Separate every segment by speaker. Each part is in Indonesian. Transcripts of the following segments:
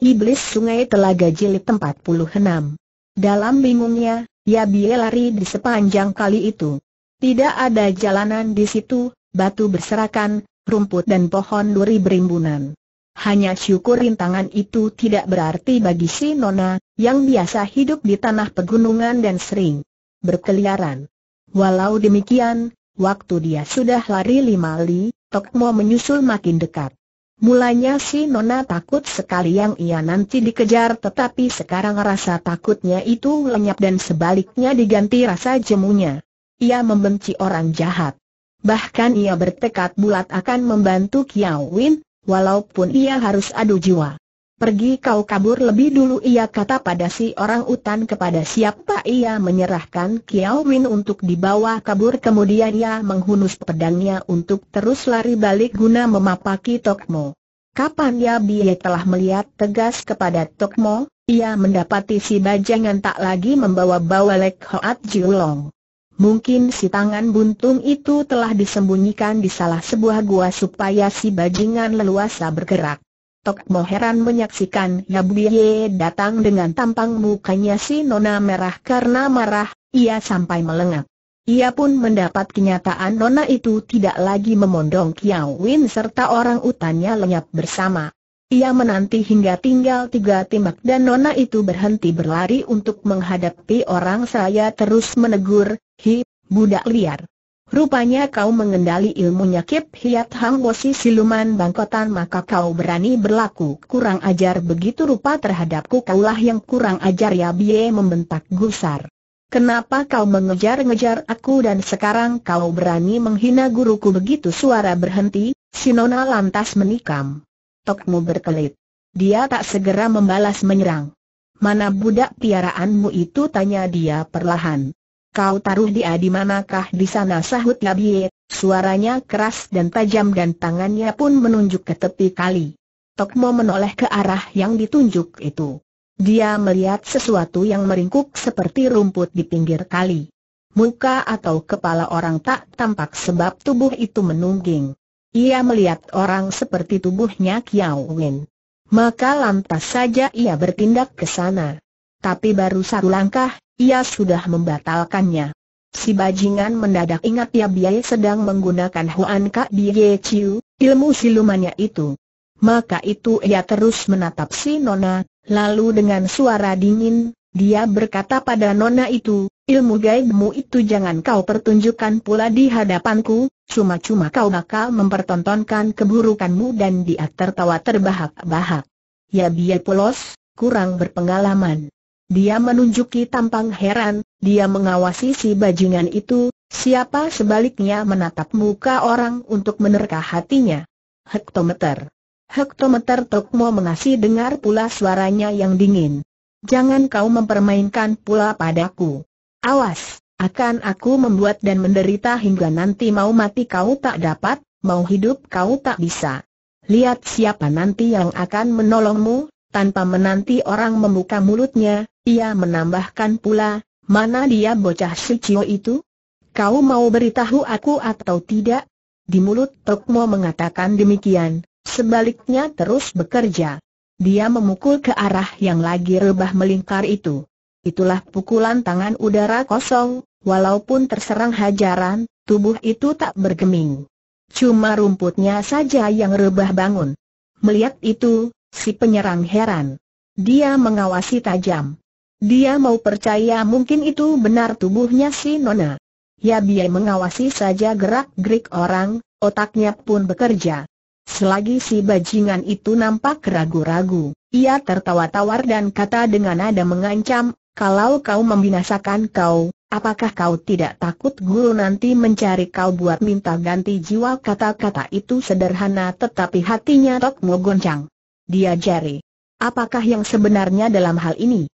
Speaker 1: Iblis Sungai Telaga Jilid 46. Dalam bingungnya, Yabie lari di sepanjang kali itu. Tidak ada jalanan di situ, batu berserakan, rumput dan pohon duri berimbunan. Hanya syukur rintangan itu tidak berarti bagi si Nona, yang biasa hidup di tanah pegunungan dan sering berkeliaran. Walau demikian, waktu dia sudah lari lima li, Tokmo menyusul makin dekat. Mulanya si Nona takut sekali yang ia nanti dikejar tetapi sekarang rasa takutnya itu lenyap dan sebaliknya diganti rasa jemunya. Ia membenci orang jahat. Bahkan ia bertekad bulat akan membantu Kiawin, Win, walaupun ia harus adu jiwa. Pergi kau kabur lebih dulu ia kata pada si orang utan kepada siapa ia menyerahkan Kiao Win untuk dibawa kabur kemudian ia menghunus pedangnya untuk terus lari balik guna memapaki Tokmo. Kapan ya Biye telah melihat tegas kepada Tokmo, ia mendapati si bajangan tak lagi membawa-bawa Lek Hoat Jiulong. Mungkin si tangan buntung itu telah disembunyikan di salah sebuah gua supaya si bajingan leluasa bergerak. Tok Mo heran menyaksikan Ye datang dengan tampang mukanya si Nona merah karena marah, ia sampai melengak. Ia pun mendapat kenyataan Nona itu tidak lagi memondong Kiao Win serta orang utannya lenyap bersama. Ia menanti hingga tinggal tiga timbak dan Nona itu berhenti berlari untuk menghadapi orang saya terus menegur, hi, budak liar. Rupanya kau mengendali ilmunya Kip Hiat Hang Bosi siluman bangkotan maka kau berani berlaku kurang ajar begitu rupa terhadapku kaulah yang kurang ajar ya Bie membentak gusar. Kenapa kau mengejar-ngejar aku dan sekarang kau berani menghina guruku begitu suara berhenti, Sinona lantas menikam. Tokmu berkelit. Dia tak segera membalas menyerang. Mana budak piaraanmu itu tanya dia perlahan. Kau taruh dia di manakah di sana sahut Yabie, suaranya keras dan tajam dan tangannya pun menunjuk ke tepi kali. Tokmo menoleh ke arah yang ditunjuk itu. Dia melihat sesuatu yang meringkuk seperti rumput di pinggir kali. Muka atau kepala orang tak tampak sebab tubuh itu menungging. Ia melihat orang seperti tubuhnya Kiao Wen. Maka lantas saja ia bertindak ke sana. Tapi baru satu langkah, ia sudah membatalkannya. Si bajingan mendadak ingat Ya biaya sedang menggunakan Huan Kak Biye Chiu, ilmu silumannya itu. Maka itu ia terus menatap si Nona, lalu dengan suara dingin, dia berkata pada Nona itu, ilmu gaibmu itu jangan kau pertunjukkan pula di hadapanku, cuma-cuma kau bakal mempertontonkan keburukanmu dan dia tertawa terbahak-bahak. Ya biaya polos, kurang berpengalaman. Dia menunjuki tampang heran, dia mengawasi si bajingan itu, siapa sebaliknya menatap muka orang untuk menerka hatinya. Hektometer. Hektometer Tokmo mengasih dengar pula suaranya yang dingin. Jangan kau mempermainkan pula padaku. Awas, akan aku membuat dan menderita hingga nanti mau mati kau tak dapat, mau hidup kau tak bisa. Lihat siapa nanti yang akan menolongmu, tanpa menanti orang membuka mulutnya, ia menambahkan pula, mana dia bocah si Cio itu? Kau mau beritahu aku atau tidak? Di mulut Tokmo mengatakan demikian, sebaliknya terus bekerja. Dia memukul ke arah yang lagi rebah melingkar itu. Itulah pukulan tangan udara kosong, walaupun terserang hajaran, tubuh itu tak bergeming. Cuma rumputnya saja yang rebah bangun. Melihat itu, si penyerang heran. Dia mengawasi tajam. Dia mau percaya mungkin itu benar tubuhnya si Nona. Ya biar mengawasi saja gerak-gerik orang, otaknya pun bekerja. Selagi si bajingan itu nampak ragu-ragu, ia tertawa tawar dan kata dengan nada mengancam, kalau kau membinasakan kau, apakah kau tidak takut guru nanti mencari kau buat minta ganti jiwa kata-kata itu sederhana tetapi hatinya Tok mau goncang. Dia jari. Apakah yang sebenarnya dalam hal ini?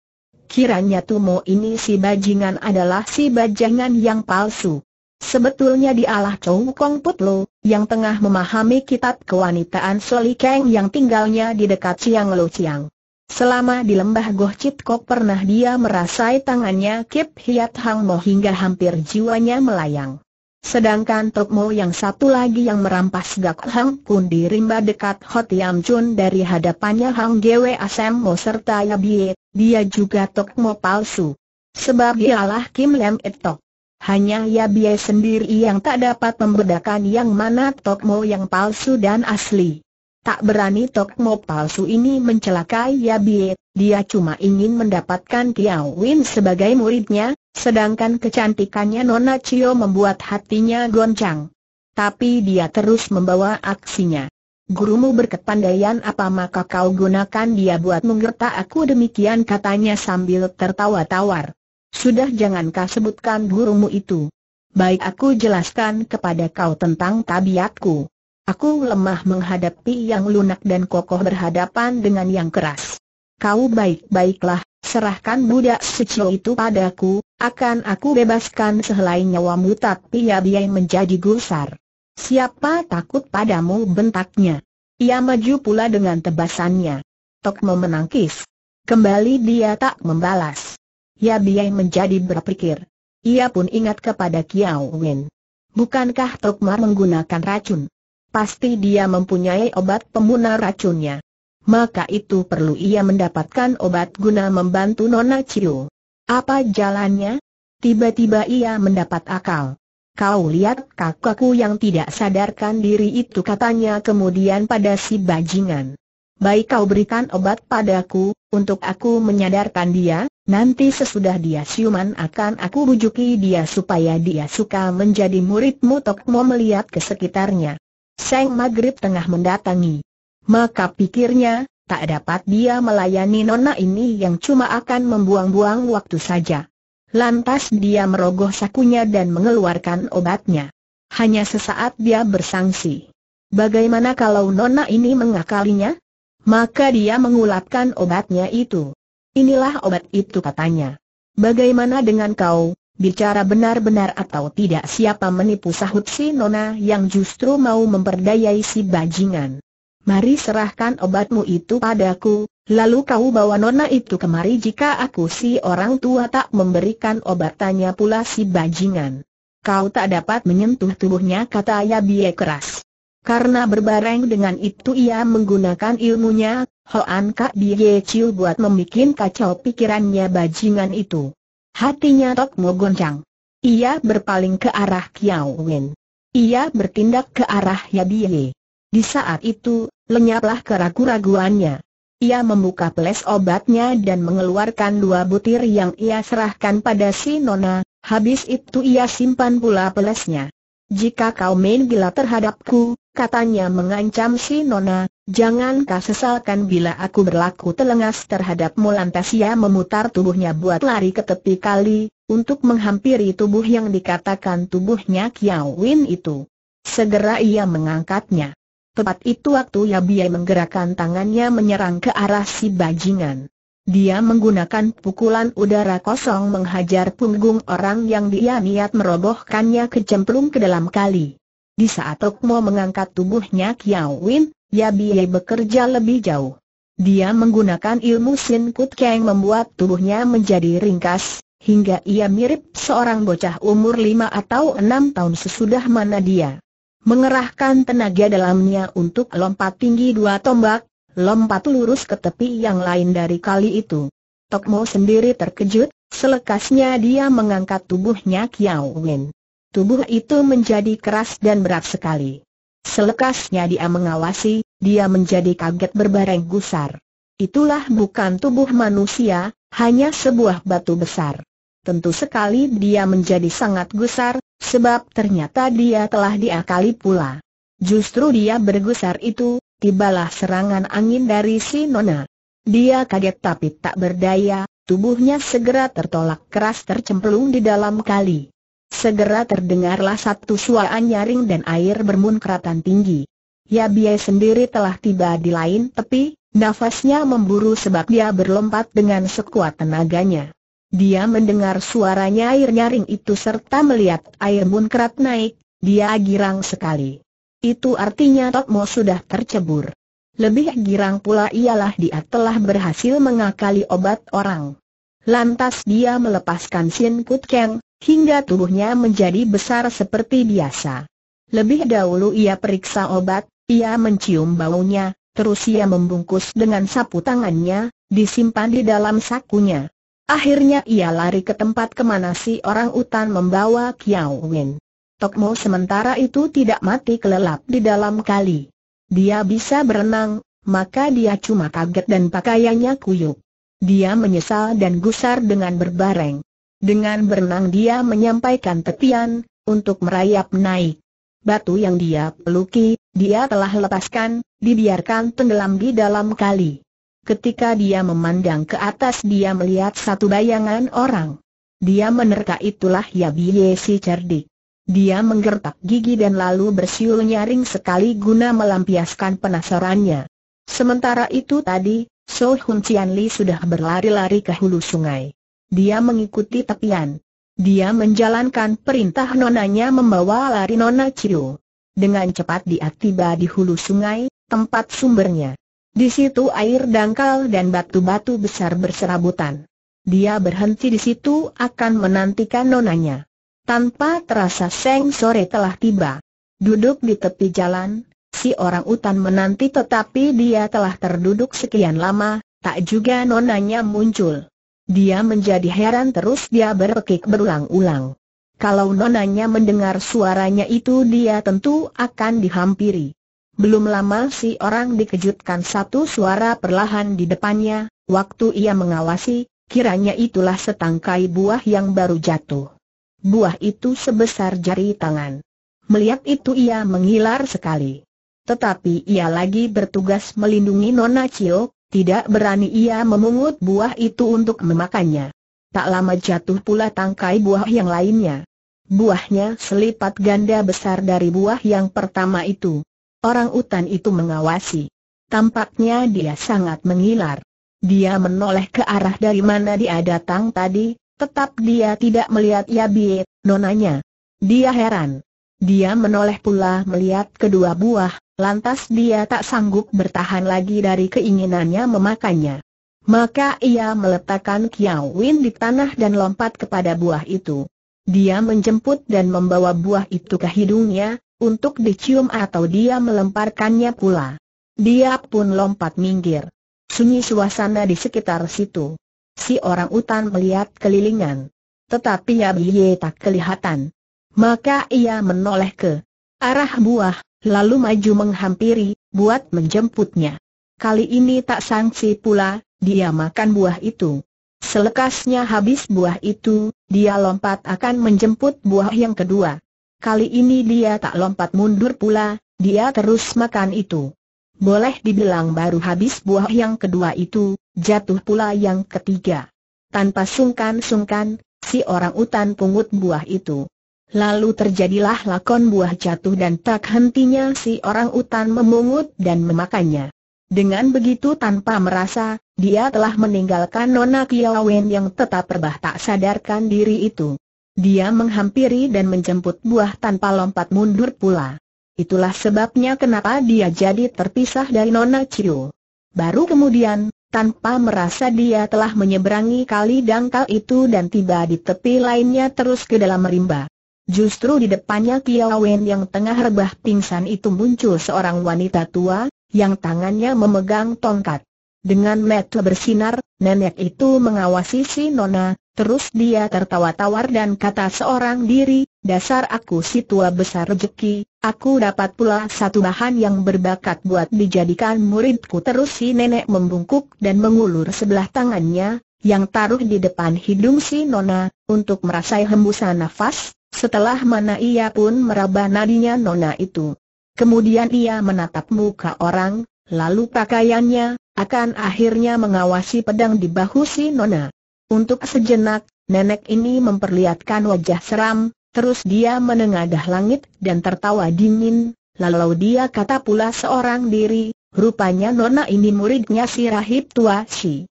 Speaker 1: Kiranya Tumo ini si bajingan adalah si bajingan yang palsu. Sebetulnya dialah Chow Kong Put yang tengah memahami kitab kewanitaan Soli Kang yang tinggalnya di dekat Siang Lo Siang. Selama di lembah Goh Chit Kok pernah dia merasai tangannya Kip Hiat Hang Mo hingga hampir jiwanya melayang. Sedangkan Tok Mo yang satu lagi yang merampas Gak Hang Kun di rimba dekat Hot Yam Chun dari hadapannya Hang Gwe Asem Mo serta Yabie, dia juga Tok Mo palsu. Sebab dialah Kim Lem tok. Hanya Yabie sendiri yang tak dapat membedakan yang mana Tok Mo yang palsu dan asli. Tak berani Tok Mo palsu ini mencelakai Yabie, dia cuma ingin mendapatkan Kiao Win sebagai muridnya, Sedangkan kecantikannya Nona Cio membuat hatinya goncang. Tapi dia terus membawa aksinya. Gurumu berkepandaian apa maka kau gunakan dia buat menggertak aku demikian katanya sambil tertawa tawar. Sudah jangan jangankah sebutkan gurumu itu. Baik aku jelaskan kepada kau tentang tabiatku. Aku lemah menghadapi yang lunak dan kokoh berhadapan dengan yang keras kau baik-baiklah, serahkan budak suci itu padaku, akan aku bebaskan sehelai nyawamu tapi ya biai menjadi gusar. Siapa takut padamu bentaknya? Ia maju pula dengan tebasannya. Tok memenangkis. Kembali dia tak membalas. Ya biai menjadi berpikir. Ia pun ingat kepada Kiao Wen. Bukankah Tok Mar menggunakan racun? Pasti dia mempunyai obat pemunar racunnya maka itu perlu ia mendapatkan obat guna membantu Nona Chiu. Apa jalannya? Tiba-tiba ia mendapat akal. Kau lihat kakakku yang tidak sadarkan diri itu katanya kemudian pada si bajingan. Baik kau berikan obat padaku, untuk aku menyadarkan dia, nanti sesudah dia siuman akan aku bujuki dia supaya dia suka menjadi muridmu Tokmo melihat ke sekitarnya. Seng Maghrib tengah mendatangi. Maka pikirnya, tak dapat dia melayani nona ini yang cuma akan membuang-buang waktu saja. Lantas dia merogoh sakunya dan mengeluarkan obatnya. Hanya sesaat dia bersangsi. Bagaimana kalau nona ini mengakalinya? Maka dia mengulapkan obatnya itu. Inilah obat itu katanya. Bagaimana dengan kau, bicara benar-benar atau tidak siapa menipu sahut si nona yang justru mau memperdayai si bajingan. Mari serahkan obatmu itu padaku, lalu kau bawa nona itu kemari jika aku si orang tua tak memberikan obat tanya pula si bajingan. Kau tak dapat menyentuh tubuhnya kata Yabie keras. Karena berbareng dengan itu ia menggunakan ilmunya, Hoan Kak Bie Chiu buat membuat kacau pikirannya bajingan itu. Hatinya Tok Mo goncang. Ia berpaling ke arah Kiao Wen. Ia bertindak ke arah Yabie. Di saat itu, Lenyaplah keragu-raguannya. Ia membuka peles obatnya dan mengeluarkan dua butir yang ia serahkan pada si Nona, habis itu ia simpan pula pelesnya. Jika kau main gila terhadapku, katanya mengancam si Nona, jangan kau sesalkan bila aku berlaku telengas terhadapmu lantas ia memutar tubuhnya buat lari ke tepi kali, untuk menghampiri tubuh yang dikatakan tubuhnya kiau Win itu. Segera ia mengangkatnya. Tepat itu waktu Yabie menggerakkan tangannya menyerang ke arah si bajingan. Dia menggunakan pukulan udara kosong menghajar punggung orang yang dia niat merobohkannya kecemplung ke dalam kali. Di saat Okmo mengangkat tubuhnya Kiao Win, Yabie bekerja lebih jauh. Dia menggunakan ilmu Sin Kut Kang membuat tubuhnya menjadi ringkas, hingga ia mirip seorang bocah umur lima atau enam tahun sesudah mana dia mengerahkan tenaga dalamnya untuk lompat tinggi dua tombak, lompat lurus ke tepi yang lain dari kali itu. Tokmo sendiri terkejut, selekasnya dia mengangkat tubuhnya Kiao Wen. Tubuh itu menjadi keras dan berat sekali. Selekasnya dia mengawasi, dia menjadi kaget berbareng gusar. Itulah bukan tubuh manusia, hanya sebuah batu besar tentu sekali dia menjadi sangat gusar, sebab ternyata dia telah diakali pula. Justru dia bergusar itu, tibalah serangan angin dari si Nona. Dia kaget tapi tak berdaya, tubuhnya segera tertolak keras tercemplung di dalam kali. Segera terdengarlah satu suara nyaring dan air bermunkratan tinggi. Ya biaya sendiri telah tiba di lain tepi, nafasnya memburu sebab dia berlompat dengan sekuat tenaganya. Dia mendengar suaranya air nyaring itu serta melihat air munkrat naik, dia girang sekali. Itu artinya Tokmo sudah tercebur. Lebih girang pula ialah dia telah berhasil mengakali obat orang. Lantas dia melepaskan Sin Kut Keng, hingga tubuhnya menjadi besar seperti biasa. Lebih dahulu ia periksa obat, ia mencium baunya, terus ia membungkus dengan sapu tangannya, disimpan di dalam sakunya. Akhirnya ia lari ke tempat kemana si orang utan membawa Kiao Win. Tokmo sementara itu tidak mati kelelap di dalam kali. Dia bisa berenang, maka dia cuma kaget dan pakaiannya kuyuk. Dia menyesal dan gusar dengan berbareng. Dengan berenang dia menyampaikan tepian, untuk merayap naik. Batu yang dia peluki, dia telah lepaskan, dibiarkan tenggelam di dalam kali. Ketika dia memandang ke atas dia melihat satu bayangan orang. Dia menerka itulah ya biye si cerdik. Dia menggertak gigi dan lalu bersiul nyaring sekali guna melampiaskan penasarannya. Sementara itu tadi, So Hun Cian Li sudah berlari-lari ke hulu sungai. Dia mengikuti tepian. Dia menjalankan perintah nonanya membawa lari nona Ciu. Dengan cepat dia tiba di hulu sungai, tempat sumbernya. Di situ air dangkal dan batu-batu besar berserabutan. Dia berhenti di situ akan menantikan nonanya. Tanpa terasa seng sore telah tiba. Duduk di tepi jalan, si orang utan menanti tetapi dia telah terduduk sekian lama, tak juga nonanya muncul. Dia menjadi heran terus dia berpekik berulang-ulang. Kalau nonanya mendengar suaranya itu dia tentu akan dihampiri. Belum lama si orang dikejutkan satu suara perlahan di depannya, waktu ia mengawasi, kiranya itulah setangkai buah yang baru jatuh. Buah itu sebesar jari tangan. Melihat itu ia menghilar sekali. Tetapi ia lagi bertugas melindungi Nona Cio, tidak berani ia memungut buah itu untuk memakannya. Tak lama jatuh pula tangkai buah yang lainnya. Buahnya selipat ganda besar dari buah yang pertama itu. Orang utan itu mengawasi. Tampaknya dia sangat mengilar. Dia menoleh ke arah dari mana dia datang tadi, tetap dia tidak melihat Yabie, nonanya. Dia heran. Dia menoleh pula melihat kedua buah, lantas dia tak sanggup bertahan lagi dari keinginannya memakannya. Maka ia meletakkan Kiawin di tanah dan lompat kepada buah itu. Dia menjemput dan membawa buah itu ke hidungnya, untuk dicium atau dia melemparkannya pula. Dia pun lompat minggir. Sunyi suasana di sekitar situ. Si orang utan melihat kelilingan. Tetapi Biye tak kelihatan. Maka ia menoleh ke arah buah, lalu maju menghampiri, buat menjemputnya. Kali ini tak sangsi pula, dia makan buah itu. Selekasnya habis buah itu, dia lompat akan menjemput buah yang kedua. Kali ini dia tak lompat mundur pula, dia terus makan itu. Boleh dibilang baru habis buah yang kedua itu, jatuh pula yang ketiga. Tanpa sungkan-sungkan, si orang utan pungut buah itu. Lalu terjadilah lakon buah jatuh dan tak hentinya si orang utan memungut dan memakannya. Dengan begitu tanpa merasa, dia telah meninggalkan Nona Kiawen yang tetap berbah tak sadarkan diri itu. Dia menghampiri dan menjemput buah tanpa lompat mundur pula. Itulah sebabnya kenapa dia jadi terpisah dari Nona Chiu. Baru kemudian, tanpa merasa dia telah menyeberangi kali dangkal itu dan tiba di tepi lainnya terus ke dalam rimba. Justru di depannya Wen yang tengah rebah pingsan itu muncul seorang wanita tua, yang tangannya memegang tongkat. Dengan mata bersinar, nenek itu mengawasi si Nona, terus dia tertawa tawar dan kata seorang diri, dasar aku si tua besar rezeki, aku dapat pula satu bahan yang berbakat buat dijadikan muridku. Terus si nenek membungkuk dan mengulur sebelah tangannya, yang taruh di depan hidung si Nona, untuk merasai hembusan nafas, setelah mana ia pun meraba nadinya Nona itu. Kemudian ia menatap muka orang, lalu pakaiannya, akan akhirnya mengawasi pedang di bahu si Nona. Untuk sejenak, nenek ini memperlihatkan wajah seram, terus dia menengadah langit dan tertawa dingin, lalu dia kata pula seorang diri, rupanya Nona ini muridnya si Rahib Tua Si.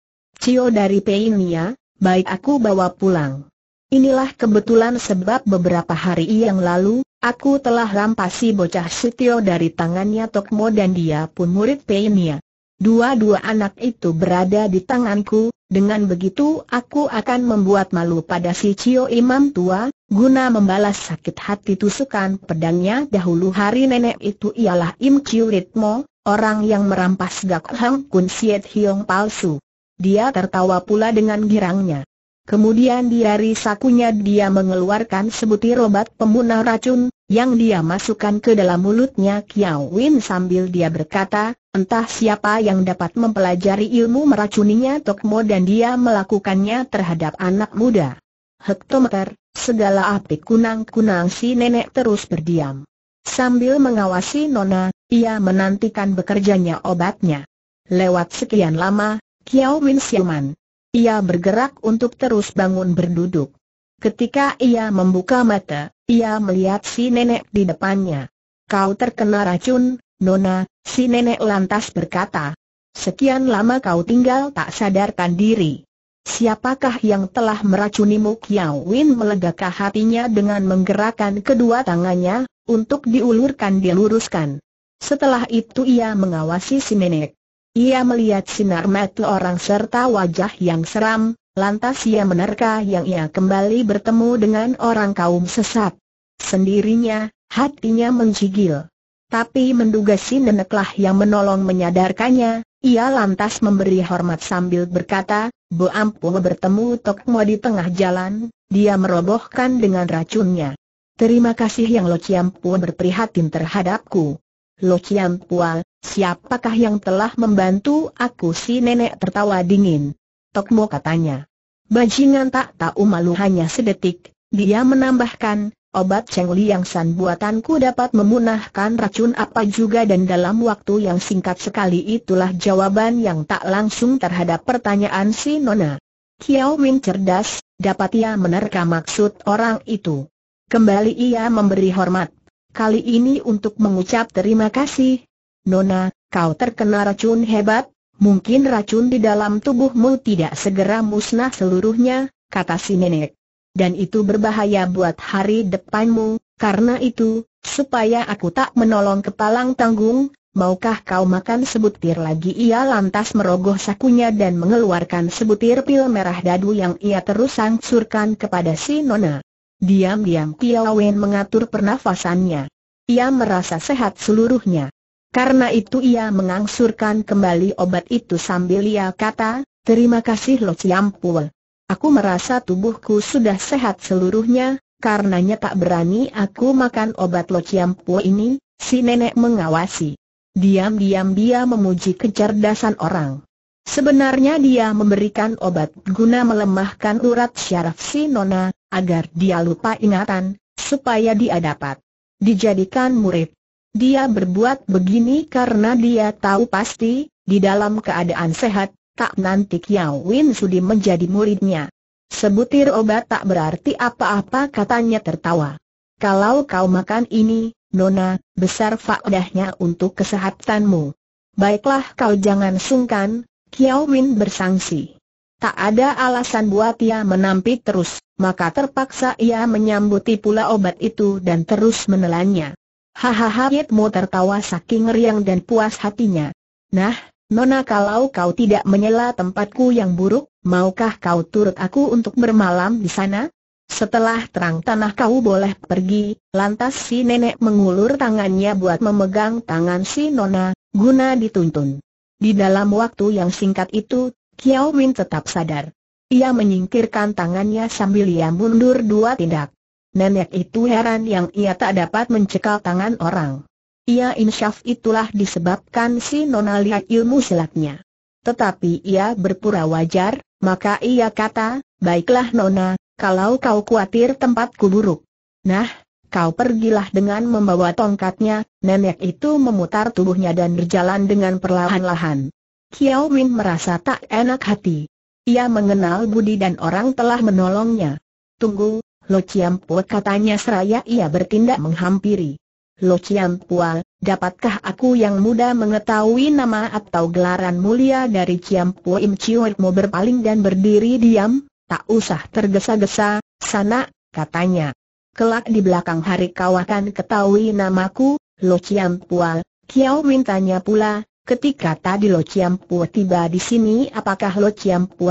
Speaker 1: Cio dari Peinia, baik aku bawa pulang. Inilah kebetulan sebab beberapa hari yang lalu, aku telah rampasi bocah Sitio dari tangannya Tokmo dan dia pun murid Peinia. Dua-dua anak itu berada di tanganku, dengan begitu aku akan membuat malu pada si Cio Imam tua, guna membalas sakit hati tusukan pedangnya dahulu hari nenek itu ialah Im Chiu Ritmo, orang yang merampas Gak Hang Kun Siet Hiong palsu. Dia tertawa pula dengan girangnya. Kemudian dari sakunya dia mengeluarkan sebutir obat pembunuh racun, yang dia masukkan ke dalam mulutnya Kiao Win sambil dia berkata, entah siapa yang dapat mempelajari ilmu meracuninya Tokmo dan dia melakukannya terhadap anak muda. Hektometer, segala api kunang-kunang si nenek terus berdiam. Sambil mengawasi Nona, ia menantikan bekerjanya obatnya. Lewat sekian lama, Kiao Win siuman. Ia bergerak untuk terus bangun berduduk. Ketika ia membuka mata, ia melihat si nenek di depannya. Kau terkena racun, Nona, si nenek lantas berkata. Sekian lama kau tinggal tak sadarkan diri. Siapakah yang telah meracunimu Kiao Win melegakah hatinya dengan menggerakkan kedua tangannya, untuk diulurkan diluruskan. Setelah itu ia mengawasi si nenek. Ia melihat sinar mata orang serta wajah yang seram, Lantas ia menerka yang ia kembali bertemu dengan orang kaum sesat. Sendirinya, hatinya mencigil. Tapi menduga si neneklah yang menolong menyadarkannya, ia lantas memberi hormat sambil berkata, Bo Ampu bertemu Tokmo di tengah jalan, dia merobohkan dengan racunnya. Terima kasih yang Lo Ciampu berprihatin terhadapku. Lo Ciampual, siapakah yang telah membantu aku si nenek tertawa dingin. Tokmo katanya. Bajingan tak tahu malu hanya sedetik, dia menambahkan, obat Cheng yang San buatanku dapat memunahkan racun apa juga dan dalam waktu yang singkat sekali itulah jawaban yang tak langsung terhadap pertanyaan si Nona. Kiao Win cerdas, dapat ia menerka maksud orang itu. Kembali ia memberi hormat. Kali ini untuk mengucap terima kasih. Nona, kau terkena racun hebat, Mungkin racun di dalam tubuhmu tidak segera musnah seluruhnya, kata si nenek. Dan itu berbahaya buat hari depanmu, karena itu, supaya aku tak menolong kepalang tanggung, maukah kau makan sebutir lagi? Ia lantas merogoh sakunya dan mengeluarkan sebutir pil merah dadu yang ia terus sangsurkan kepada si nona. Diam-diam Kiawen mengatur pernafasannya. Ia merasa sehat seluruhnya. Karena itu ia mengangsurkan kembali obat itu sambil ia kata, terima kasih Lo Ciampul. Aku merasa tubuhku sudah sehat seluruhnya, karenanya tak berani aku makan obat Lo Ciampul ini, si nenek mengawasi. Diam-diam dia memuji kecerdasan orang. Sebenarnya dia memberikan obat guna melemahkan urat syaraf si Nona, agar dia lupa ingatan, supaya dia dapat dijadikan murid. Dia berbuat begini karena dia tahu pasti, di dalam keadaan sehat, tak nanti Kiao Win Sudi menjadi muridnya. Sebutir obat tak berarti apa-apa katanya tertawa. Kalau kau makan ini, Nona, besar faedahnya untuk kesehatanmu. Baiklah kau jangan sungkan, Kiao Win bersangsi. Tak ada alasan buat ia menampik terus, maka terpaksa ia menyambuti pula obat itu dan terus menelannya. Hahaha Mo tertawa saking riang dan puas hatinya. Nah, Nona kalau kau tidak menyela tempatku yang buruk, maukah kau turut aku untuk bermalam di sana? Setelah terang tanah kau boleh pergi, lantas si nenek mengulur tangannya buat memegang tangan si Nona, guna dituntun. Di dalam waktu yang singkat itu, Kiao Win tetap sadar. Ia menyingkirkan tangannya sambil ia mundur dua tindak nenek itu heran yang ia tak dapat mencekal tangan orang. Ia insyaf itulah disebabkan si Nona lihat ilmu silatnya. Tetapi ia berpura wajar, maka ia kata, baiklah Nona, kalau kau khawatir tempatku buruk. Nah, kau pergilah dengan membawa tongkatnya, nenek itu memutar tubuhnya dan berjalan dengan perlahan-lahan. Kiao Win merasa tak enak hati. Ia mengenal Budi dan orang telah menolongnya. Tunggu, Lo Chiam Pua katanya seraya ia bertindak menghampiri. Lo Chiam Pua, dapatkah aku yang muda mengetahui nama atau gelaran mulia dari Chiam Pua Im Chiu mau berpaling dan berdiri diam, tak usah tergesa-gesa, sana, katanya. Kelak di belakang hari kau akan ketahui namaku, Lo Chiam Pua, Kiao mintanya pula, Ketika tadi Lo Ciampua tiba di sini apakah Lo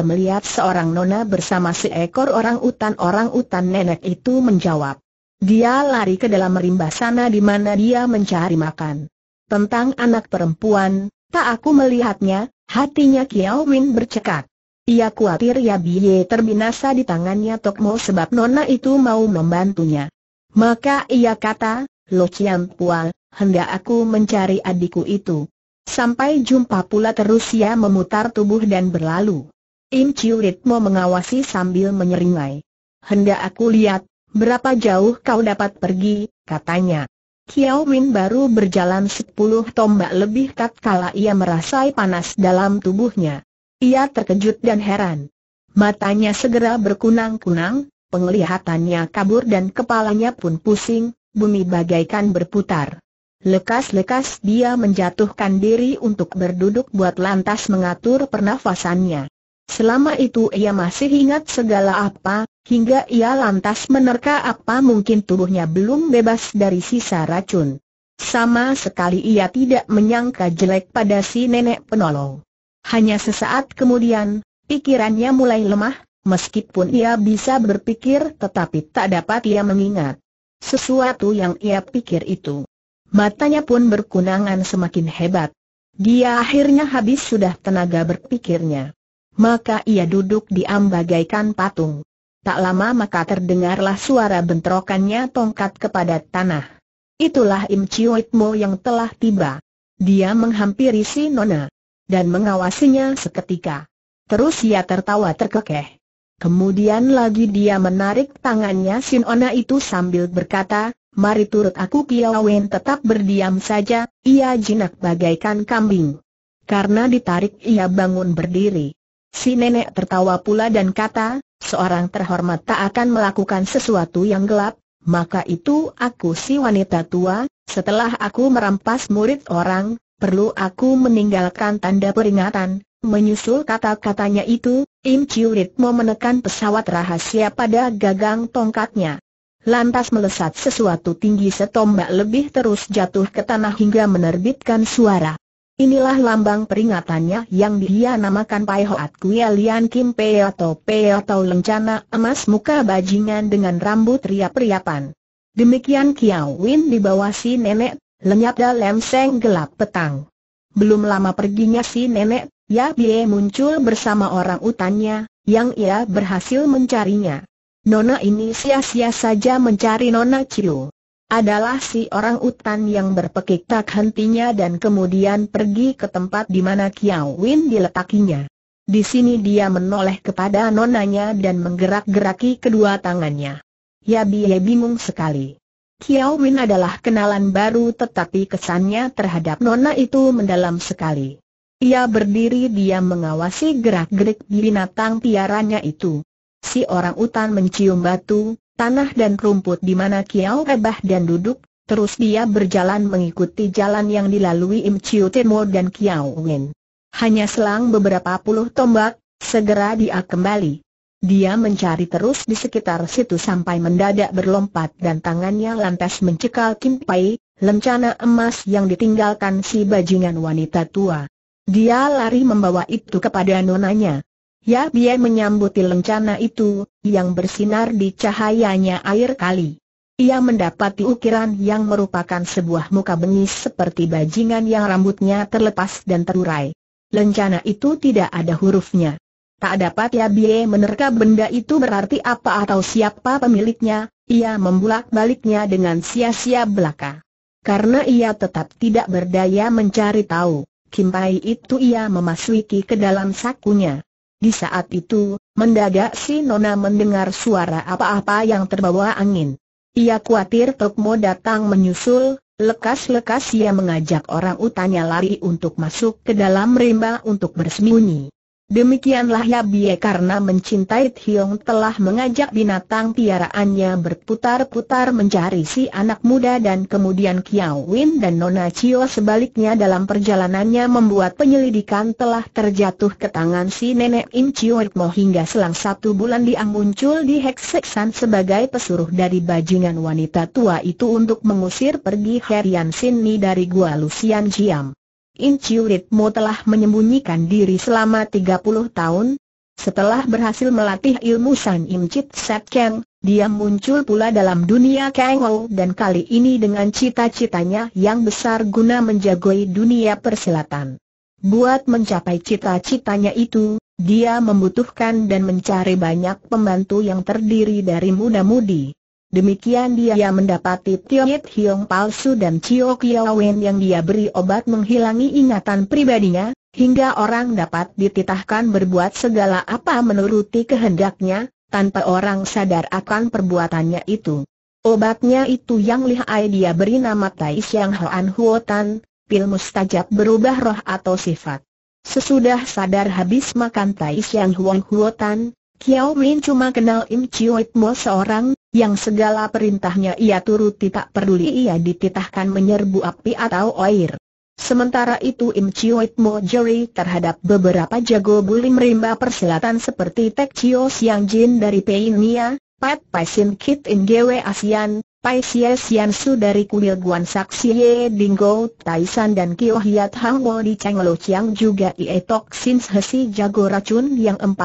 Speaker 1: melihat seorang nona bersama seekor orang utan orang utan nenek itu menjawab. Dia lari ke dalam rimba sana di mana dia mencari makan. Tentang anak perempuan, tak aku melihatnya, hatinya Kiao Win bercekat. Ia khawatir ya Biye terbinasa di tangannya Tokmo sebab nona itu mau membantunya. Maka ia kata, Lo hendak aku mencari adikku itu. Sampai jumpa pula terus ia ya memutar tubuh dan berlalu. Im Chiu Ritmo mengawasi sambil menyeringai. Hendak aku lihat, berapa jauh kau dapat pergi, katanya. Kiao Win baru berjalan sepuluh tombak lebih kala ia merasai panas dalam tubuhnya. Ia terkejut dan heran. Matanya segera berkunang-kunang, penglihatannya kabur dan kepalanya pun pusing, bumi bagaikan berputar. Lekas-lekas dia menjatuhkan diri untuk berduduk buat lantas mengatur pernafasannya. Selama itu ia masih ingat segala apa, hingga ia lantas menerka apa mungkin tubuhnya belum bebas dari sisa racun. Sama sekali ia tidak menyangka jelek pada si nenek penolong. Hanya sesaat kemudian, pikirannya mulai lemah, Meskipun ia bisa berpikir tetapi tak dapat ia mengingat sesuatu yang ia pikir itu. Matanya pun berkunangan semakin hebat. Dia akhirnya habis sudah tenaga berpikirnya. Maka ia duduk diam bagaikan patung. Tak lama maka terdengarlah suara bentrokannya tongkat kepada tanah. Itulah Im Chiuitmo yang telah tiba. Dia menghampiri si Nona dan mengawasinya seketika. Terus ia tertawa terkekeh. Kemudian lagi dia menarik tangannya si Nona itu sambil berkata, mari turut aku Kiao Wen tetap berdiam saja, ia jinak bagaikan kambing. Karena ditarik ia bangun berdiri. Si nenek tertawa pula dan kata, seorang terhormat tak akan melakukan sesuatu yang gelap, maka itu aku si wanita tua, setelah aku merampas murid orang, perlu aku meninggalkan tanda peringatan. Menyusul kata-katanya itu, Im Chiu Ritmo menekan pesawat rahasia pada gagang tongkatnya lantas melesat sesuatu tinggi setombak lebih terus jatuh ke tanah hingga menerbitkan suara. Inilah lambang peringatannya yang dia namakan Pai Hoat Kuya Lian Kim Pei atau Pei atau lencana emas muka bajingan dengan rambut riap-riapan. Demikian Kiao Win dibawa si nenek, lenyap dalam seng gelap petang. Belum lama perginya si nenek, Ya Bie muncul bersama orang utannya, yang ia berhasil mencarinya. Nona ini sia-sia saja mencari Nona Ciu. Adalah si orang utan yang berpekik tak hentinya dan kemudian pergi ke tempat di mana Kiao Win diletakinya. Di sini dia menoleh kepada nonanya dan menggerak-geraki kedua tangannya. Ya Yabie bingung sekali. Kiao Win adalah kenalan baru tetapi kesannya terhadap Nona itu mendalam sekali. Ia berdiri dia mengawasi gerak-gerik binatang piaranya itu si orang utan mencium batu, tanah dan rumput di mana Kiao Rebah dan duduk, terus dia berjalan mengikuti jalan yang dilalui Im Chiu Temo dan Kiao Wen. Hanya selang beberapa puluh tombak, segera dia kembali. Dia mencari terus di sekitar situ sampai mendadak berlompat dan tangannya lantas mencekal Kim Pai, lencana emas yang ditinggalkan si bajingan wanita tua. Dia lari membawa itu kepada nonanya. Ya Bie menyambuti lencana itu, yang bersinar di cahayanya air kali. Ia mendapati ukiran yang merupakan sebuah muka bengis seperti bajingan yang rambutnya terlepas dan terurai. Lencana itu tidak ada hurufnya. Tak dapat ya Bie menerka benda itu berarti apa atau siapa pemiliknya, ia membulak baliknya dengan sia-sia belaka. Karena ia tetap tidak berdaya mencari tahu, Kim Pai itu ia memasuki ke dalam sakunya. Di saat itu, mendadak si Nona mendengar suara apa-apa yang terbawa angin. Ia khawatir Tokmo datang menyusul, lekas-lekas ia mengajak orang utanya lari untuk masuk ke dalam rimba untuk bersembunyi. Demikianlah Yabie karena mencintai Tiong telah mengajak binatang piaraannya berputar-putar mencari si anak muda dan kemudian Kiao Win dan Nona Chio sebaliknya dalam perjalanannya membuat penyelidikan telah terjatuh ke tangan si nenek Im Chio Ritmo hingga selang satu bulan dia muncul di Hekseksan sebagai pesuruh dari bajingan wanita tua itu untuk mengusir pergi Herian Sini dari Gua Lusian Jiam. Inculitmu telah menyembunyikan diri selama 30 tahun. Setelah berhasil melatih ilmu San Im Chit Set Kang, dia muncul pula dalam dunia Kang dan kali ini dengan cita-citanya yang besar guna menjagoi dunia persilatan. Buat mencapai cita-citanya itu, dia membutuhkan dan mencari banyak pembantu yang terdiri dari muda-mudi. Demikian dia mendapati Yit Hiong palsu dan Chio Kiawen yang dia beri obat menghilangi ingatan pribadinya, hingga orang dapat dititahkan berbuat segala apa menuruti kehendaknya, tanpa orang sadar akan perbuatannya itu. Obatnya itu yang lihai dia beri nama Tai Siang Hoan Huotan, pil mustajab berubah roh atau sifat. Sesudah sadar habis makan Tai Siang Huan Huotan, Kiao Min cuma kenal Im Chiu Mo seorang, yang segala perintahnya ia turuti tak peduli ia dititahkan menyerbu api atau air. Sementara itu Im Chioit Mo Jerry terhadap beberapa jago buli rimba persilatan seperti Tek Chio Siang Jin dari Pei Nia, Pat Pai Sin Kit In Gwe Asian, Pai Xie Xiansu dari kuil Guan Saksi Dinggo, Taishan dan Kyo Hiat Hang di Cheng Lo Chiang juga Ie Tok Sin Si jago racun yang 40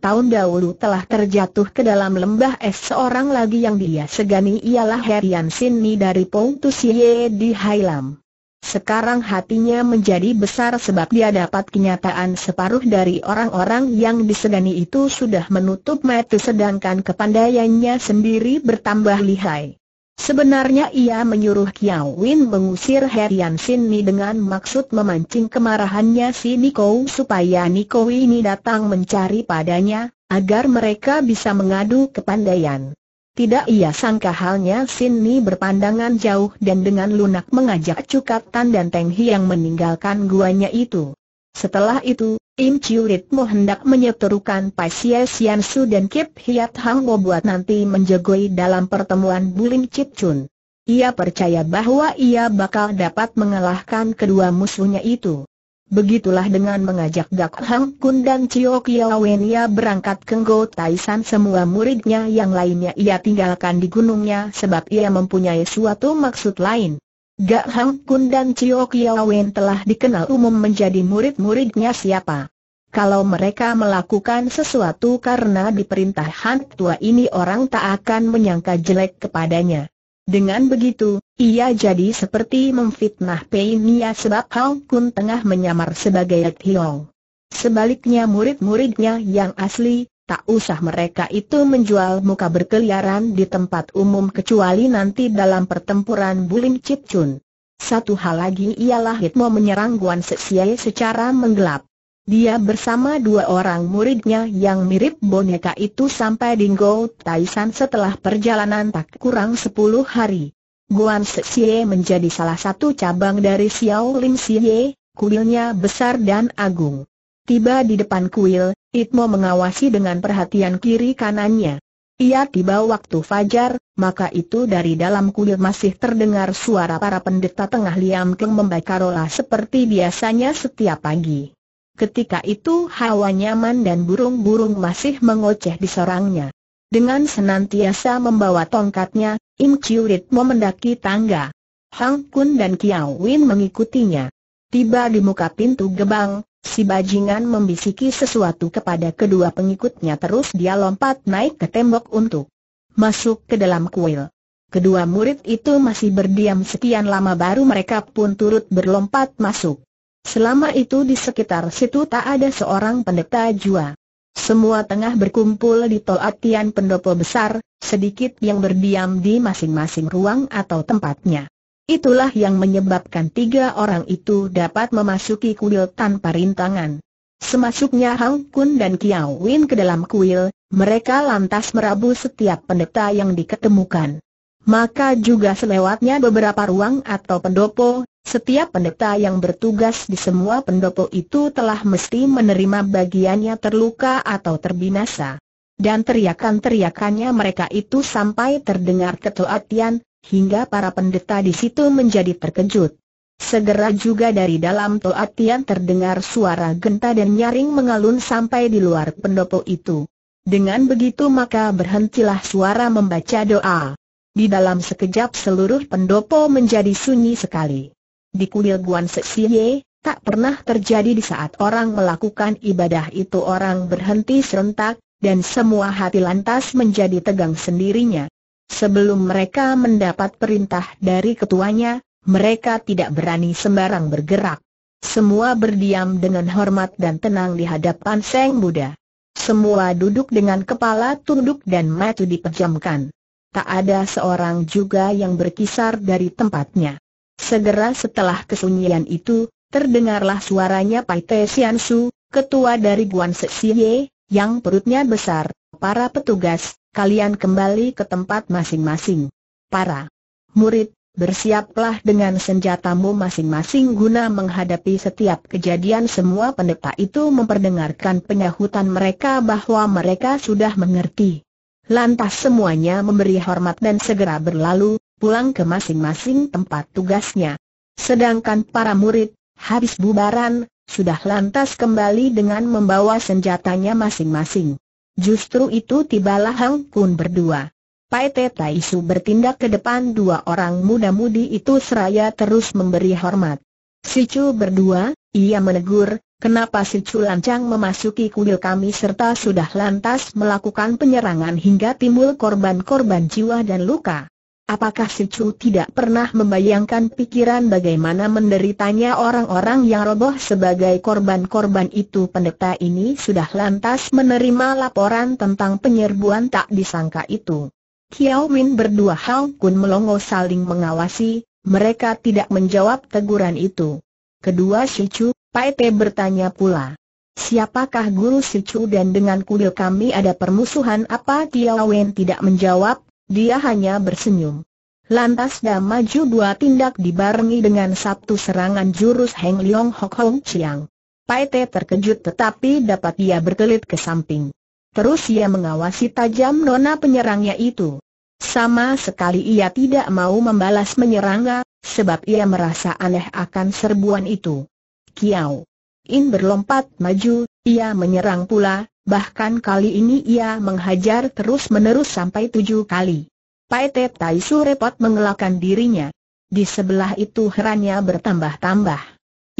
Speaker 1: tahun dahulu telah terjatuh ke dalam lembah es seorang lagi yang dia segani ialah Herian Sin Ni dari Pong Tu Xie di Hailam. Sekarang hatinya menjadi besar sebab dia dapat kenyataan separuh dari orang-orang yang disegani itu sudah menutup mata sedangkan kepandaiannya sendiri bertambah lihai. Sebenarnya ia menyuruh Kiao Win mengusir Herian Sin Ni dengan maksud memancing kemarahannya si Niko supaya Niko ini datang mencari padanya, agar mereka bisa mengadu ke kepandaian. Tidak ia sangka halnya Sin Ni berpandangan jauh dan dengan lunak mengajak Cukatan Tan dan Teng Hi yang meninggalkan guanya itu. Setelah itu, Im Chiuritmu hendak menyeterukan Pai Sia Sian Su dan Kip Hiat Hang Wo buat nanti menjegoi dalam pertemuan Bulim Chit Chun. Ia percaya bahwa ia bakal dapat mengalahkan kedua musuhnya itu. Begitulah dengan mengajak Gak Hang Kun dan Chio Kiao Wen ia berangkat ke Ngo Taisan semua muridnya yang lainnya ia tinggalkan di gunungnya sebab ia mempunyai suatu maksud lain. Gak Hang Kun dan Kiao Wen telah dikenal umum menjadi murid-muridnya siapa. Kalau mereka melakukan sesuatu karena diperintah Han Tua ini orang tak akan menyangka jelek kepadanya. Dengan begitu, ia jadi seperti memfitnah Pei Nia sebab Hang Kun tengah menyamar sebagai Yat Hiong. Sebaliknya murid-muridnya yang asli, tak usah mereka itu menjual muka berkeliaran di tempat umum kecuali nanti dalam pertempuran Bulim Cipcun. Chun. Satu hal lagi ialah Hitmo menyerang Guan Sexiai secara menggelap. Dia bersama dua orang muridnya yang mirip boneka itu sampai di Go Taisan setelah perjalanan tak kurang sepuluh hari. Guan Xie menjadi salah satu cabang dari Xiao Lim Xie, kuilnya besar dan agung. Tiba di depan kuil, Itmo mengawasi dengan perhatian kiri kanannya. Ia tiba waktu fajar, maka itu dari dalam kuil masih terdengar suara para pendeta tengah liam keng membaca rola seperti biasanya setiap pagi. Ketika itu hawa nyaman dan burung-burung masih mengoceh di sarangnya. Dengan senantiasa membawa tongkatnya, Im Chiu Ritmo mendaki tangga. Hang Kun dan Kiao Win mengikutinya. Tiba di muka pintu gebang, Si bajingan membisiki sesuatu kepada kedua pengikutnya terus dia lompat naik ke tembok untuk masuk ke dalam kuil. Kedua murid itu masih berdiam sekian lama baru mereka pun turut berlompat masuk. Selama itu di sekitar situ tak ada seorang pendeta jua. Semua tengah berkumpul di tolatian pendopo besar, sedikit yang berdiam di masing-masing ruang atau tempatnya. Itulah yang menyebabkan tiga orang itu dapat memasuki kuil tanpa rintangan. Semasuknya Hang Kun dan Kiao Win ke dalam kuil, mereka lantas merabu setiap pendeta yang diketemukan. Maka juga selewatnya beberapa ruang atau pendopo, setiap pendeta yang bertugas di semua pendopo itu telah mesti menerima bagiannya terluka atau terbinasa. Dan teriakan-teriakannya mereka itu sampai terdengar ketuatian, hingga para pendeta di situ menjadi terkejut. Segera juga dari dalam Toatian terdengar suara genta dan nyaring mengalun sampai di luar pendopo itu. Dengan begitu maka berhentilah suara membaca doa. Di dalam sekejap seluruh pendopo menjadi sunyi sekali. Di kuil Guan Siye tak pernah terjadi di saat orang melakukan ibadah itu orang berhenti serentak, dan semua hati lantas menjadi tegang sendirinya. Sebelum mereka mendapat perintah dari ketuanya, mereka tidak berani sembarang bergerak. Semua berdiam dengan hormat dan tenang di hadapan Seng Buddha. Semua duduk dengan kepala tunduk dan mata dipejamkan. Tak ada seorang juga yang berkisar dari tempatnya. Segera setelah kesunyian itu, terdengarlah suaranya Pai Te Sian Su, ketua dari Guan Sexiye, yang perutnya besar. Para petugas, kalian kembali ke tempat masing-masing. Para murid, bersiaplah dengan senjatamu masing-masing guna menghadapi setiap kejadian semua pendeta itu memperdengarkan penyahutan mereka bahwa mereka sudah mengerti. Lantas semuanya memberi hormat dan segera berlalu, pulang ke masing-masing tempat tugasnya. Sedangkan para murid, habis bubaran, sudah lantas kembali dengan membawa senjatanya masing-masing. Justru itu tibalah Hang Kun berdua. Pai Te Tai Su bertindak ke depan dua orang muda-mudi itu seraya terus memberi hormat. Si Chu berdua, ia menegur, kenapa si Chu lancang memasuki kuil kami serta sudah lantas melakukan penyerangan hingga timbul korban-korban jiwa dan luka. Apakah si Chu tidak pernah membayangkan pikiran bagaimana menderitanya orang-orang yang roboh sebagai korban-korban itu pendeta ini sudah lantas menerima laporan tentang penyerbuan tak disangka itu. Kiao Min berdua Hao Kun melongo saling mengawasi, mereka tidak menjawab teguran itu. Kedua si Chu, Pai Te bertanya pula. Siapakah guru si Chu dan dengan kuil kami ada permusuhan apa Kiao Wen tidak menjawab, dia hanya bersenyum. Lantas dia maju dua tindak dibarengi dengan satu serangan jurus Heng Leong Hok Hong Chiang. Pai Paite terkejut tetapi dapat dia berkelit ke samping. Terus ia mengawasi tajam nona penyerangnya itu. Sama sekali ia tidak mau membalas menyerangnya, sebab ia merasa aneh akan serbuan itu. Kiao. In berlompat maju, ia menyerang pula, Bahkan kali ini ia menghajar terus-menerus sampai tujuh kali. Paite Taisu repot mengelakkan dirinya. Di sebelah itu herannya bertambah-tambah.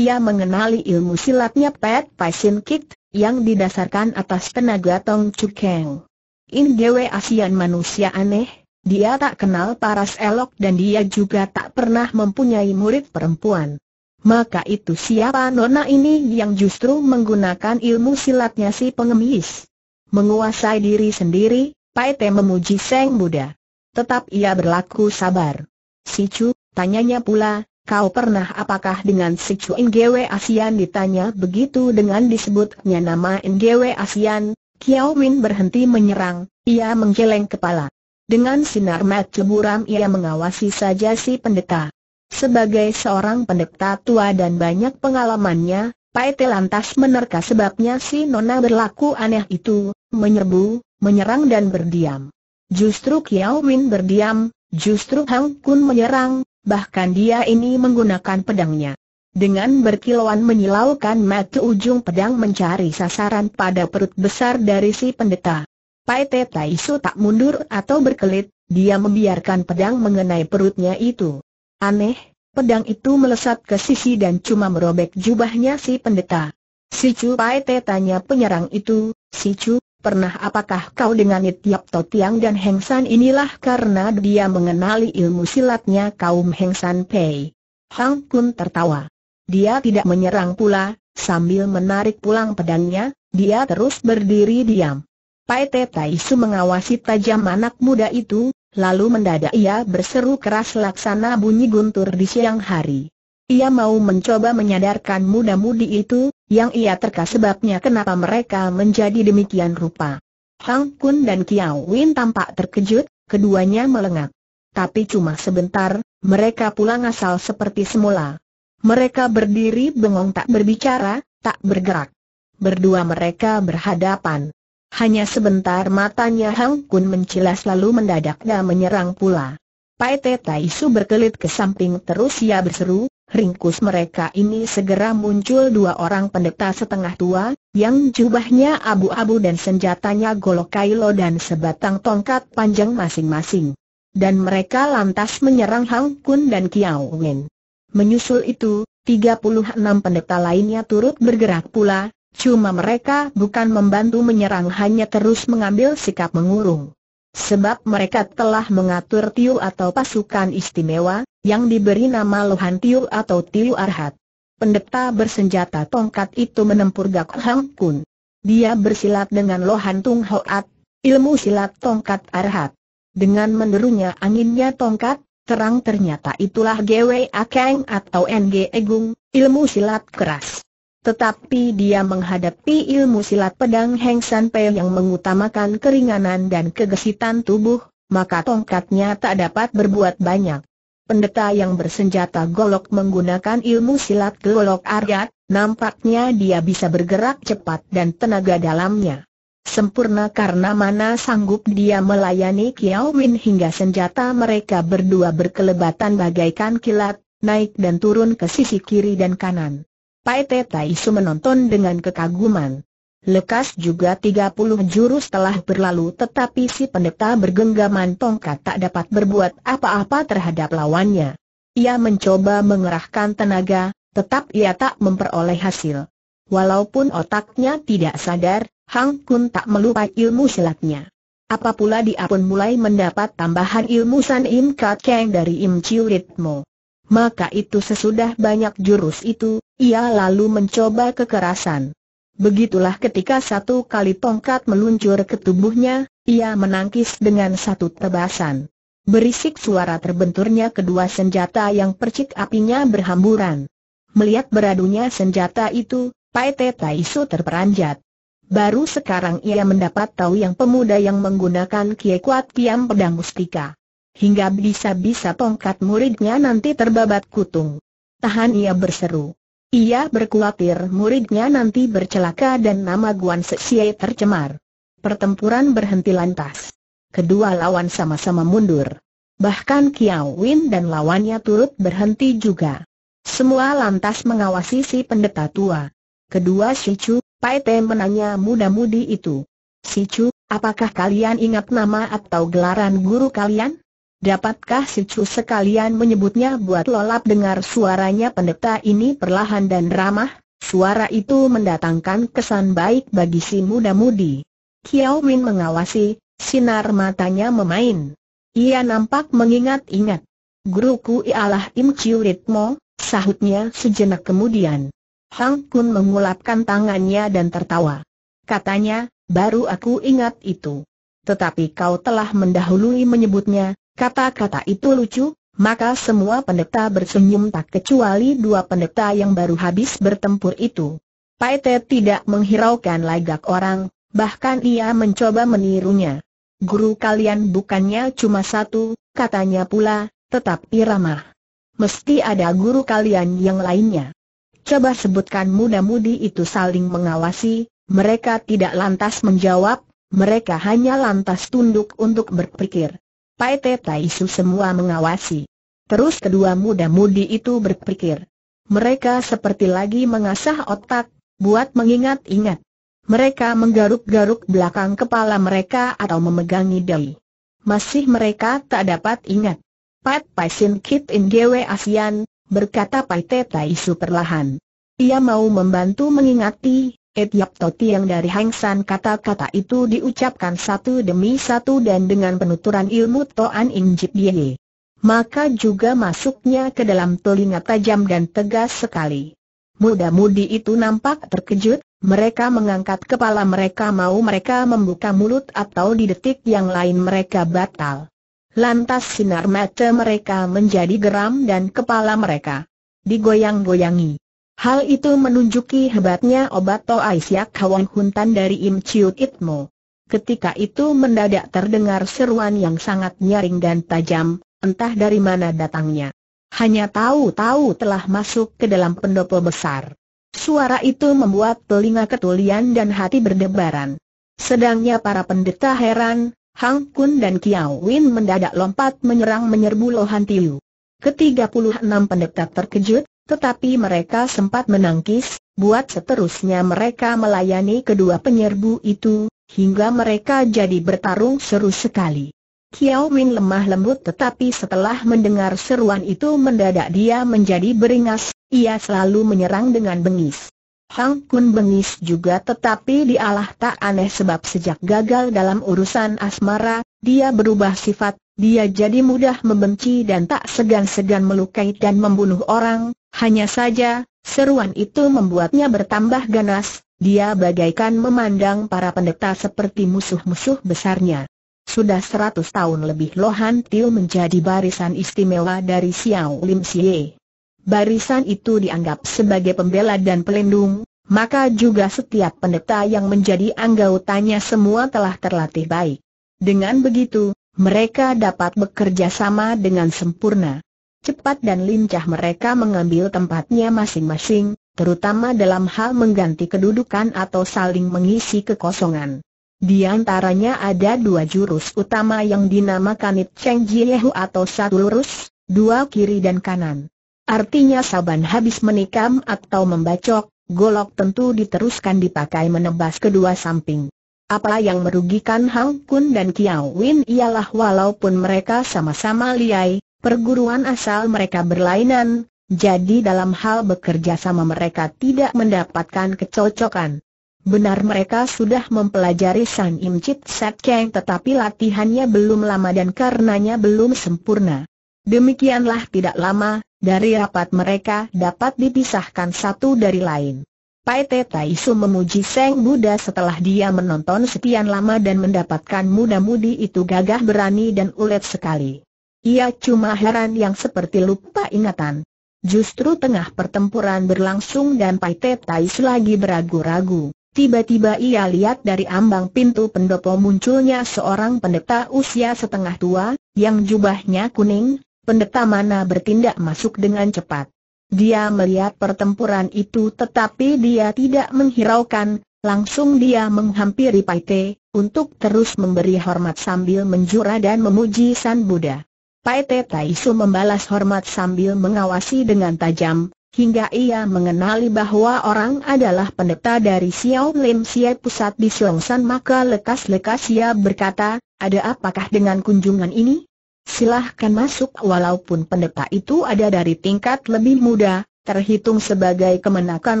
Speaker 1: Ia mengenali ilmu silatnya Pet Paisin Kit, yang didasarkan atas tenaga Tong Chukeng. In Gwe asian manusia aneh, dia tak kenal paras elok dan dia juga tak pernah mempunyai murid perempuan. Maka itu siapa nona ini yang justru menggunakan ilmu silatnya si pengemis? Menguasai diri sendiri, Paite memuji Seng Buddha. Tetap ia berlaku sabar. Si Chu, tanyanya pula, kau pernah apakah dengan si Chu Ngwe Asian ditanya begitu dengan disebutnya nama Ngwe Asian, Kiao Win berhenti menyerang, ia menggeleng kepala. Dengan sinar mat ceburam ia mengawasi saja si pendeta. Sebagai seorang pendeta tua dan banyak pengalamannya, Paite lantas menerka sebabnya si Nona berlaku aneh itu, menyerbu, menyerang dan berdiam. Justru Kiao Win berdiam, justru Hang Kun menyerang, bahkan dia ini menggunakan pedangnya. Dengan berkilauan menyilaukan mata ujung pedang mencari sasaran pada perut besar dari si pendeta. Paite Taisu tak mundur atau berkelit, dia membiarkan pedang mengenai perutnya itu. Aneh, pedang itu melesat ke sisi dan cuma merobek jubahnya si pendeta. Si Chu Pai Te tanya penyerang itu, Si Chu, pernah apakah kau dengan Itiap Tiang dan Heng San inilah karena dia mengenali ilmu silatnya kaum Heng San Pei. Hang Kun tertawa. Dia tidak menyerang pula, sambil menarik pulang pedangnya, dia terus berdiri diam. Pai Te Tai Su mengawasi tajam anak muda itu, Lalu mendadak ia berseru keras laksana bunyi guntur di siang hari. Ia mau mencoba menyadarkan muda-mudi itu, yang ia terka sebabnya kenapa mereka menjadi demikian rupa. Hang Kun dan Kiao Win tampak terkejut, keduanya melengak. Tapi cuma sebentar, mereka pulang asal seperti semula. Mereka berdiri bengong tak berbicara, tak bergerak. Berdua mereka berhadapan. Hanya sebentar matanya Hang Kun mencilas lalu mendadak dan menyerang pula. Pai Te Tai Su berkelit ke samping terus ia berseru, ringkus mereka ini segera muncul dua orang pendeta setengah tua, yang jubahnya abu-abu dan senjatanya golok kailo dan sebatang tongkat panjang masing-masing. Dan mereka lantas menyerang Hang Kun dan Kiao Wen. Menyusul itu, 36 pendeta lainnya turut bergerak pula, Cuma mereka bukan membantu menyerang hanya terus mengambil sikap mengurung. Sebab mereka telah mengatur Tiu atau pasukan istimewa, yang diberi nama Lohan Tiu atau Tiu Arhat. Pendeta bersenjata tongkat itu menempur Gak Hang Kun. Dia bersilat dengan Lohan Tung Hoat, ilmu silat tongkat Arhat. Dengan menderunya anginnya tongkat, terang ternyata itulah Gwe Akeng atau NG Egung, ilmu silat keras. Tetapi dia menghadapi ilmu silat pedang Heng San Pei yang mengutamakan keringanan dan kegesitan tubuh, maka tongkatnya tak dapat berbuat banyak. Pendeta yang bersenjata golok menggunakan ilmu silat golok argat, nampaknya dia bisa bergerak cepat dan tenaga dalamnya sempurna karena mana sanggup dia melayani Kiao Win hingga senjata mereka berdua berkelebatan bagaikan kilat, naik dan turun ke sisi kiri dan kanan. Pai Te Tai Su menonton dengan kekaguman. Lekas juga 30 jurus telah berlalu tetapi si pendeta bergenggaman tongkat tak dapat berbuat apa-apa terhadap lawannya. Ia mencoba mengerahkan tenaga, tetap ia tak memperoleh hasil. Walaupun otaknya tidak sadar, Hang Kun tak melupai ilmu silatnya. Apa pula dia pun mulai mendapat tambahan ilmu San Im Ka Keng dari Im Chiu Ritmo. Maka itu sesudah banyak jurus itu, ia lalu mencoba kekerasan. Begitulah ketika satu kali tongkat meluncur ke tubuhnya, ia menangkis dengan satu tebasan. Berisik suara terbenturnya kedua senjata yang percik apinya berhamburan. Melihat beradunya senjata itu, Paete Taisu terperanjat. Baru sekarang ia mendapat tahu yang pemuda yang menggunakan kie kuat kiam pedang mustika. Hingga bisa-bisa tongkat muridnya nanti terbabat kutung. Tahan ia berseru. Ia berkhawatir muridnya nanti bercelaka dan nama Guan Seksye tercemar. Pertempuran berhenti lantas. Kedua lawan sama-sama mundur. Bahkan Kiao Win dan lawannya turut berhenti juga. Semua lantas mengawasi si pendeta tua. Kedua si Chu, Pai Te menanya muda-mudi itu. Si Chu, apakah kalian ingat nama atau gelaran guru kalian? Dapatkah si Chu sekalian menyebutnya buat lolap dengar suaranya pendeta ini perlahan dan ramah? Suara itu mendatangkan kesan baik bagi si muda-mudi. Kiao Win mengawasi, sinar matanya memain. Ia nampak mengingat-ingat. Guruku ialah Im Chiu Ritmo, sahutnya sejenak kemudian. Hang Kun mengulapkan tangannya dan tertawa. Katanya, baru aku ingat itu. Tetapi kau telah mendahului menyebutnya, Kata-kata itu lucu, maka semua pendeta bersenyum tak kecuali dua pendeta yang baru habis bertempur itu. Paete tidak menghiraukan lagak orang, bahkan ia mencoba menirunya. Guru kalian bukannya cuma satu, katanya pula, tetapi ramah. Mesti ada guru kalian yang lainnya. Coba sebutkan muda-mudi itu saling mengawasi, mereka tidak lantas menjawab, mereka hanya lantas tunduk untuk berpikir. Pai Te Su semua mengawasi. Terus kedua muda-mudi itu berpikir. Mereka seperti lagi mengasah otak, buat mengingat-ingat. Mereka menggaruk-garuk belakang kepala mereka atau memegangi dahi. Masih mereka tak dapat ingat. Pat Sin Kit In Gwe Asian, berkata Pai Te Su perlahan. Ia mau membantu mengingati, Etiap Toti yang dari Hengsan kata-kata itu diucapkan satu demi satu dan dengan penuturan ilmu Toan Injip Ye. Maka juga masuknya ke dalam telinga tajam dan tegas sekali. Muda-mudi itu nampak terkejut, mereka mengangkat kepala mereka mau mereka membuka mulut atau di detik yang lain mereka batal. Lantas sinar mata mereka menjadi geram dan kepala mereka digoyang-goyangi. Hal itu menunjuki hebatnya obat Toai Siak Hawang Huntan dari Im Chiu Itmo. Ketika itu mendadak terdengar seruan yang sangat nyaring dan tajam, entah dari mana datangnya. Hanya tahu-tahu telah masuk ke dalam pendopo besar. Suara itu membuat telinga ketulian dan hati berdebaran. Sedangnya para pendeta heran, Hang Kun dan Kiao Win mendadak lompat menyerang menyerbu Lohan Tiu. Ketiga puluh enam pendeta terkejut, tetapi mereka sempat menangkis, buat seterusnya mereka melayani kedua penyerbu itu, hingga mereka jadi bertarung seru sekali. Kiao Min lemah lembut tetapi setelah mendengar seruan itu mendadak dia menjadi beringas, ia selalu menyerang dengan bengis. Hang Kun bengis juga tetapi dialah tak aneh sebab sejak gagal dalam urusan asmara, dia berubah sifat, dia jadi mudah membenci dan tak segan-segan melukai dan membunuh orang, hanya saja, seruan itu membuatnya bertambah ganas, dia bagaikan memandang para pendeta seperti musuh-musuh besarnya. Sudah seratus tahun lebih Lohan Tio menjadi barisan istimewa dari Xiao Lim Xie. Barisan itu dianggap sebagai pembela dan pelindung, maka juga setiap pendeta yang menjadi anggotanya semua telah terlatih baik. Dengan begitu, mereka dapat bekerja sama dengan sempurna. Cepat dan lincah mereka mengambil tempatnya masing-masing, terutama dalam hal mengganti kedudukan atau saling mengisi kekosongan. Di antaranya ada dua jurus utama yang dinamakan It Cheng Jiehu atau satu lurus, dua kiri dan kanan. Artinya saban habis menikam atau membacok, golok tentu diteruskan dipakai menebas kedua samping. Apa yang merugikan Hang Kun dan Kiao Win ialah walaupun mereka sama-sama liai, perguruan asal mereka berlainan, jadi dalam hal bekerja sama mereka tidak mendapatkan kecocokan. Benar mereka sudah mempelajari San Im Chit Set Kang tetapi latihannya belum lama dan karenanya belum sempurna. Demikianlah tidak lama, dari rapat mereka dapat dipisahkan satu dari lain. Pai Taisu memuji Seng Buddha setelah dia menonton sekian lama dan mendapatkan muda-mudi itu gagah berani dan ulet sekali. Ia cuma heran yang seperti lupa ingatan. Justru tengah pertempuran berlangsung dan Pai Taisu lagi beragu-ragu. Tiba-tiba ia lihat dari ambang pintu pendopo munculnya seorang pendeta usia setengah tua, yang jubahnya kuning, pendeta mana bertindak masuk dengan cepat. Dia melihat pertempuran itu tetapi dia tidak menghiraukan, langsung dia menghampiri Pai Te, untuk terus memberi hormat sambil menjura dan memuji San Buddha. Pai Paite Taisu membalas hormat sambil mengawasi dengan tajam, hingga ia mengenali bahwa orang adalah pendeta dari Xiao Lim Xie pusat di Siongsan maka lekas-lekas ia berkata, ada apakah dengan kunjungan ini? silahkan masuk walaupun pendeta itu ada dari tingkat lebih muda, terhitung sebagai kemenakan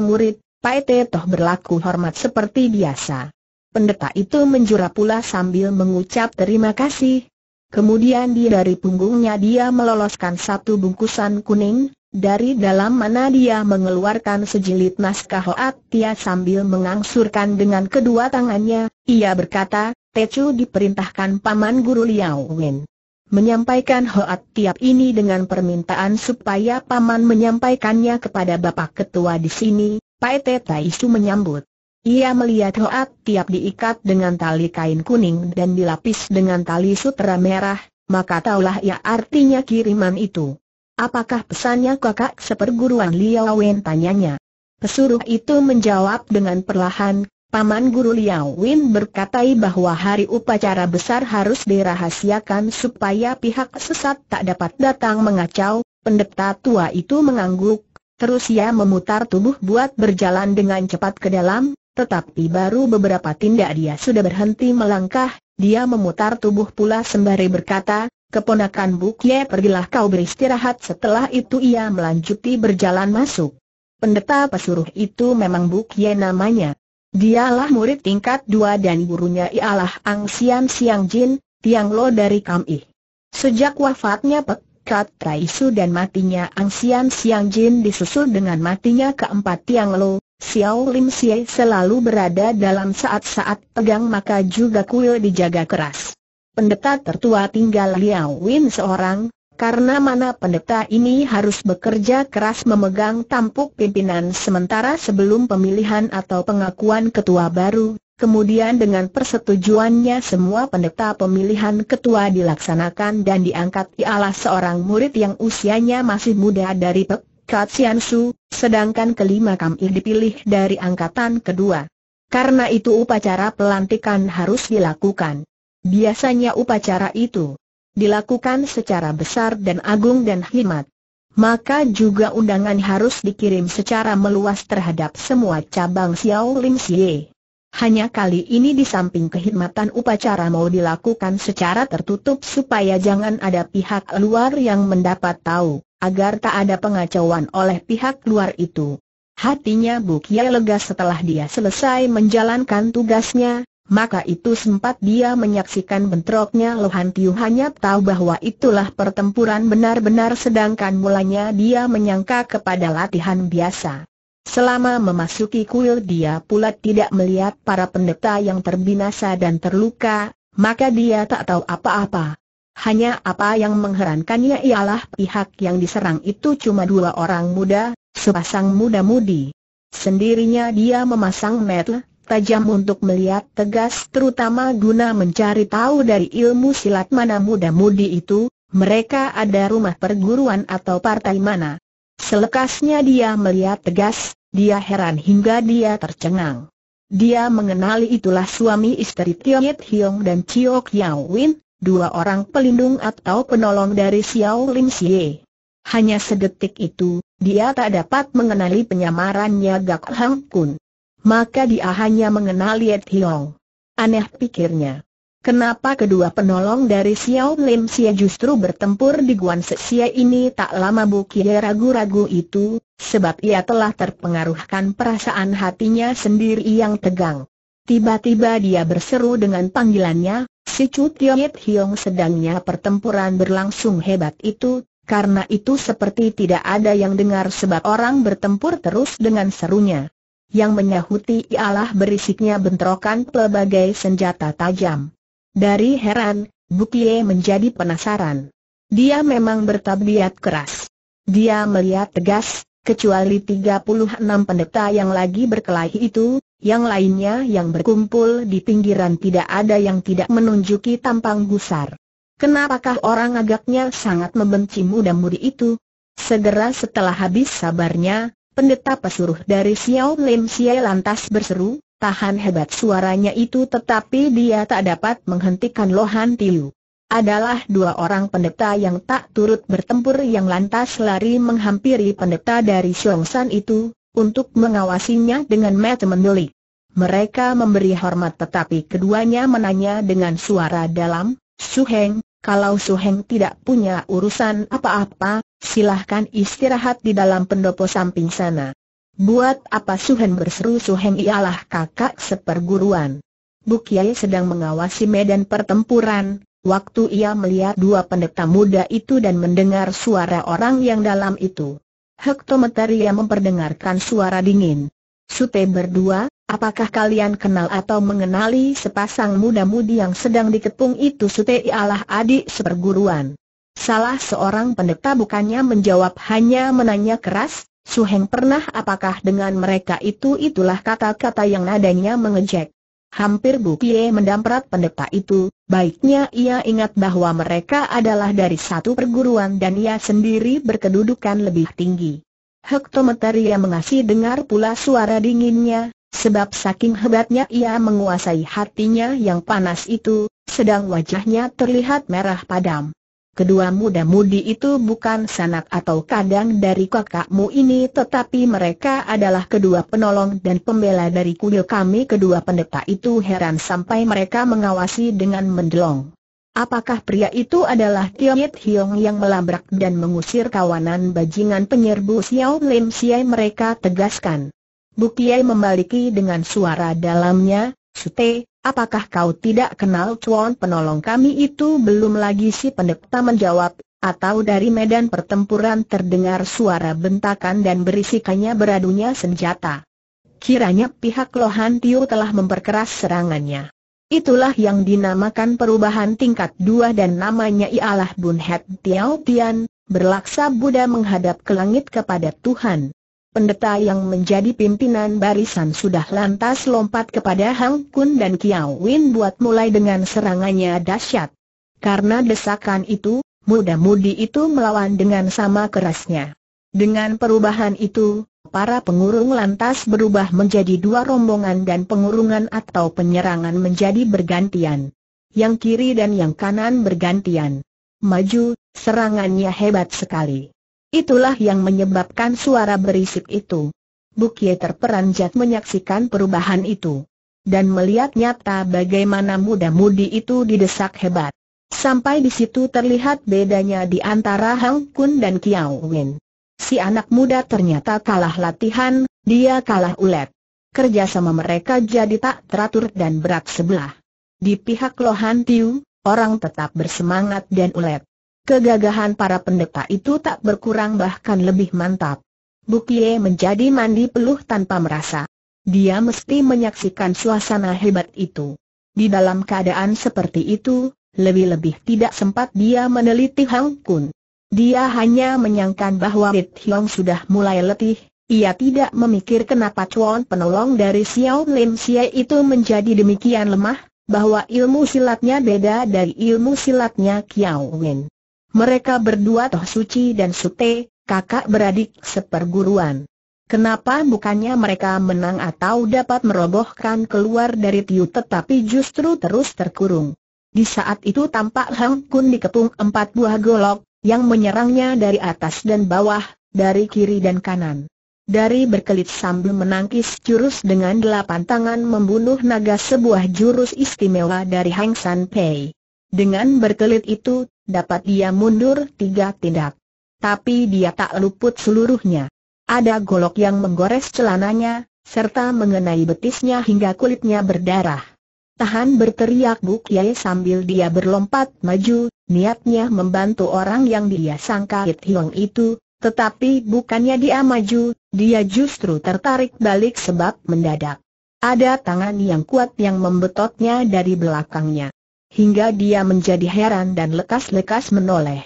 Speaker 1: murid, Te Toh berlaku hormat seperti biasa. Pendeta itu menjura pula sambil mengucap terima kasih. Kemudian di dari punggungnya dia meloloskan satu bungkusan kuning, dari dalam mana dia mengeluarkan sejilid naskah Hoat Tia sambil mengangsurkan dengan kedua tangannya, ia berkata, Tecu diperintahkan Paman Guru Liao Wen menyampaikan hoat tiap ini dengan permintaan supaya Paman menyampaikannya kepada Bapak Ketua di sini, Pak Teta menyambut. Ia melihat hoat tiap diikat dengan tali kain kuning dan dilapis dengan tali sutera merah, maka taulah ia artinya kiriman itu. Apakah pesannya kakak seperguruan Liao Wen tanyanya? Pesuruh itu menjawab dengan perlahan, Paman Guru Liao Win berkata bahwa hari upacara besar harus dirahasiakan supaya pihak sesat tak dapat datang mengacau, pendeta tua itu mengangguk, terus ia memutar tubuh buat berjalan dengan cepat ke dalam, tetapi baru beberapa tindak dia sudah berhenti melangkah, dia memutar tubuh pula sembari berkata, Keponakan Bukye pergilah kau beristirahat setelah itu ia melanjuti berjalan masuk. Pendeta pesuruh itu memang Bukye namanya. Dialah murid tingkat dua dan gurunya ialah Ang Sian Siang Jin, Tiang Lo dari Kam I. Sejak wafatnya Pek Kat Tai Su dan matinya Ang Sian Siang Jin disusul dengan matinya keempat Tiang Lo, Xiao Lim Xie selalu berada dalam saat-saat pegang maka juga kuil dijaga keras. Pendeta tertua tinggal Liao Win seorang, karena mana pendeta ini harus bekerja keras memegang tampuk pimpinan sementara sebelum pemilihan atau pengakuan ketua baru, kemudian dengan persetujuannya semua pendeta pemilihan ketua dilaksanakan dan diangkat ialah seorang murid yang usianya masih muda dari Pek Katsiansu, sedangkan kelima kami dipilih dari angkatan kedua. Karena itu upacara pelantikan harus dilakukan. Biasanya upacara itu dilakukan secara besar dan agung dan hikmat. Maka juga undangan harus dikirim secara meluas terhadap semua cabang Xiao Lim Xie. Hanya kali ini di samping kehormatan upacara mau dilakukan secara tertutup supaya jangan ada pihak luar yang mendapat tahu, agar tak ada pengacauan oleh pihak luar itu. Hatinya Bukia lega setelah dia selesai menjalankan tugasnya, maka itu sempat dia menyaksikan bentroknya Lohan Tiu hanya tahu bahwa itulah pertempuran benar-benar sedangkan mulanya dia menyangka kepada latihan biasa. Selama memasuki kuil dia pula tidak melihat para pendeta yang terbinasa dan terluka, maka dia tak tahu apa-apa. Hanya apa yang mengherankannya ialah pihak yang diserang itu cuma dua orang muda, sepasang muda-mudi. Sendirinya dia memasang metel, tajam untuk melihat tegas terutama guna mencari tahu dari ilmu silat mana muda-mudi itu, mereka ada rumah perguruan atau partai mana. Selekasnya dia melihat tegas, dia heran hingga dia tercengang. Dia mengenali itulah suami istri Tio Yit Hiong dan Chio Kiao Win, dua orang pelindung atau penolong dari Xiao Lim Xie. Hanya sedetik itu, dia tak dapat mengenali penyamarannya Gak Hang Kun maka dia hanya mengenal Liet Hiong. Aneh pikirnya. Kenapa kedua penolong dari Xiao Lim Xie justru bertempur di Guan Xie ini tak lama Bukia ragu-ragu itu, sebab ia telah terpengaruhkan perasaan hatinya sendiri yang tegang. Tiba-tiba dia berseru dengan panggilannya, si Chu Yit Hiong sedangnya pertempuran berlangsung hebat itu, karena itu seperti tidak ada yang dengar sebab orang bertempur terus dengan serunya. Yang menyahuti ialah berisiknya bentrokan pelbagai senjata tajam. Dari heran, Bukie menjadi penasaran. Dia memang bertabiat keras. Dia melihat tegas, kecuali 36 pendeta yang lagi berkelahi itu, yang lainnya yang berkumpul di pinggiran tidak ada yang tidak menunjuki tampang gusar. Kenapakah orang agaknya sangat membenci muda-mudi itu? Segera setelah habis sabarnya, Pendeta pesuruh dari Xiao Lim Xie lantas berseru, tahan hebat suaranya itu tetapi dia tak dapat menghentikan Lohan Tiu. Adalah dua orang pendeta yang tak turut bertempur yang lantas lari menghampiri pendeta dari Xiong San itu, untuk mengawasinya dengan mata mendelik. Mereka memberi hormat tetapi keduanya menanya dengan suara dalam, Heng kalau Su Heng tidak punya urusan apa-apa, silahkan istirahat di dalam pendopo samping sana. Buat apa Su Heng berseru Su Heng ialah kakak seperguruan. Bu Kiai sedang mengawasi medan pertempuran, waktu ia melihat dua pendeta muda itu dan mendengar suara orang yang dalam itu. Hektometer ia memperdengarkan suara dingin. Sute berdua, Apakah kalian kenal atau mengenali sepasang muda-mudi yang sedang dikepung itu Sute ialah adik seperguruan? Salah seorang pendeta bukannya menjawab hanya menanya keras, Suheng pernah apakah dengan mereka itu itulah kata-kata yang nadanya mengejek. Hampir Bu Pie mendamprat pendeta itu, baiknya ia ingat bahwa mereka adalah dari satu perguruan dan ia sendiri berkedudukan lebih tinggi. Hektometer ia mengasih dengar pula suara dinginnya, Sebab saking hebatnya ia menguasai hatinya yang panas itu, sedang wajahnya terlihat merah padam. Kedua muda-mudi itu bukan sanak atau kadang dari kakakmu ini tetapi mereka adalah kedua penolong dan pembela dari kuil kami kedua pendeta itu heran sampai mereka mengawasi dengan mendelong. Apakah pria itu adalah Tiet Hiong yang melabrak dan mengusir kawanan bajingan penyerbu Xiao Lim Siai mereka tegaskan. Bukiai membaliki dengan suara dalamnya, Sute, apakah kau tidak kenal cuan penolong kami itu belum lagi si pendekta menjawab, atau dari medan pertempuran terdengar suara bentakan dan berisikannya beradunya senjata. Kiranya pihak Lohan Tiu telah memperkeras serangannya. Itulah yang dinamakan perubahan tingkat dua dan namanya ialah Bun Het Tiao Tian, berlaksa Buddha menghadap ke langit kepada Tuhan pendeta yang menjadi pimpinan barisan sudah lantas lompat kepada Hang Kun dan Kiao Win buat mulai dengan serangannya dahsyat. Karena desakan itu, muda-mudi itu melawan dengan sama kerasnya. Dengan perubahan itu, para pengurung lantas berubah menjadi dua rombongan dan pengurungan atau penyerangan menjadi bergantian. Yang kiri dan yang kanan bergantian. Maju, serangannya hebat sekali. Itulah yang menyebabkan suara berisik itu. Bukie terperanjat menyaksikan perubahan itu. Dan melihat nyata bagaimana muda-mudi itu didesak hebat. Sampai di situ terlihat bedanya di antara Hang Kun dan Kiao Wen. Si anak muda ternyata kalah latihan, dia kalah ulet. Kerjasama mereka jadi tak teratur dan berat sebelah. Di pihak Lohan Tiu, orang tetap bersemangat dan ulet. Kegagahan para pendeta itu tak berkurang bahkan lebih mantap. Bukie menjadi mandi peluh tanpa merasa. Dia mesti menyaksikan suasana hebat itu. Di dalam keadaan seperti itu, lebih-lebih tidak sempat dia meneliti Hang Kun. Dia hanya menyangkan bahwa Rit Hiong sudah mulai letih, ia tidak memikir kenapa cuan penolong dari Xiao Lim Xie itu menjadi demikian lemah, bahwa ilmu silatnya beda dari ilmu silatnya Kiao Wen. Mereka berdua Toh Suci dan Sute, kakak beradik seperguruan. Kenapa bukannya mereka menang atau dapat merobohkan keluar dari Tiu tetapi justru terus terkurung. Di saat itu tampak Hang Kun dikepung empat buah golok, yang menyerangnya dari atas dan bawah, dari kiri dan kanan. Dari berkelit sambil menangkis jurus dengan delapan tangan membunuh naga sebuah jurus istimewa dari Hang San Pei. Dengan berkelit itu, dapat dia mundur tiga tindak. Tapi dia tak luput seluruhnya. Ada golok yang menggores celananya, serta mengenai betisnya hingga kulitnya berdarah. Tahan berteriak Buk Yai sambil dia berlompat maju, niatnya membantu orang yang dia sangka Hit Hiong itu, tetapi bukannya dia maju, dia justru tertarik balik sebab mendadak. Ada tangan yang kuat yang membetotnya dari belakangnya hingga dia menjadi heran dan lekas-lekas menoleh.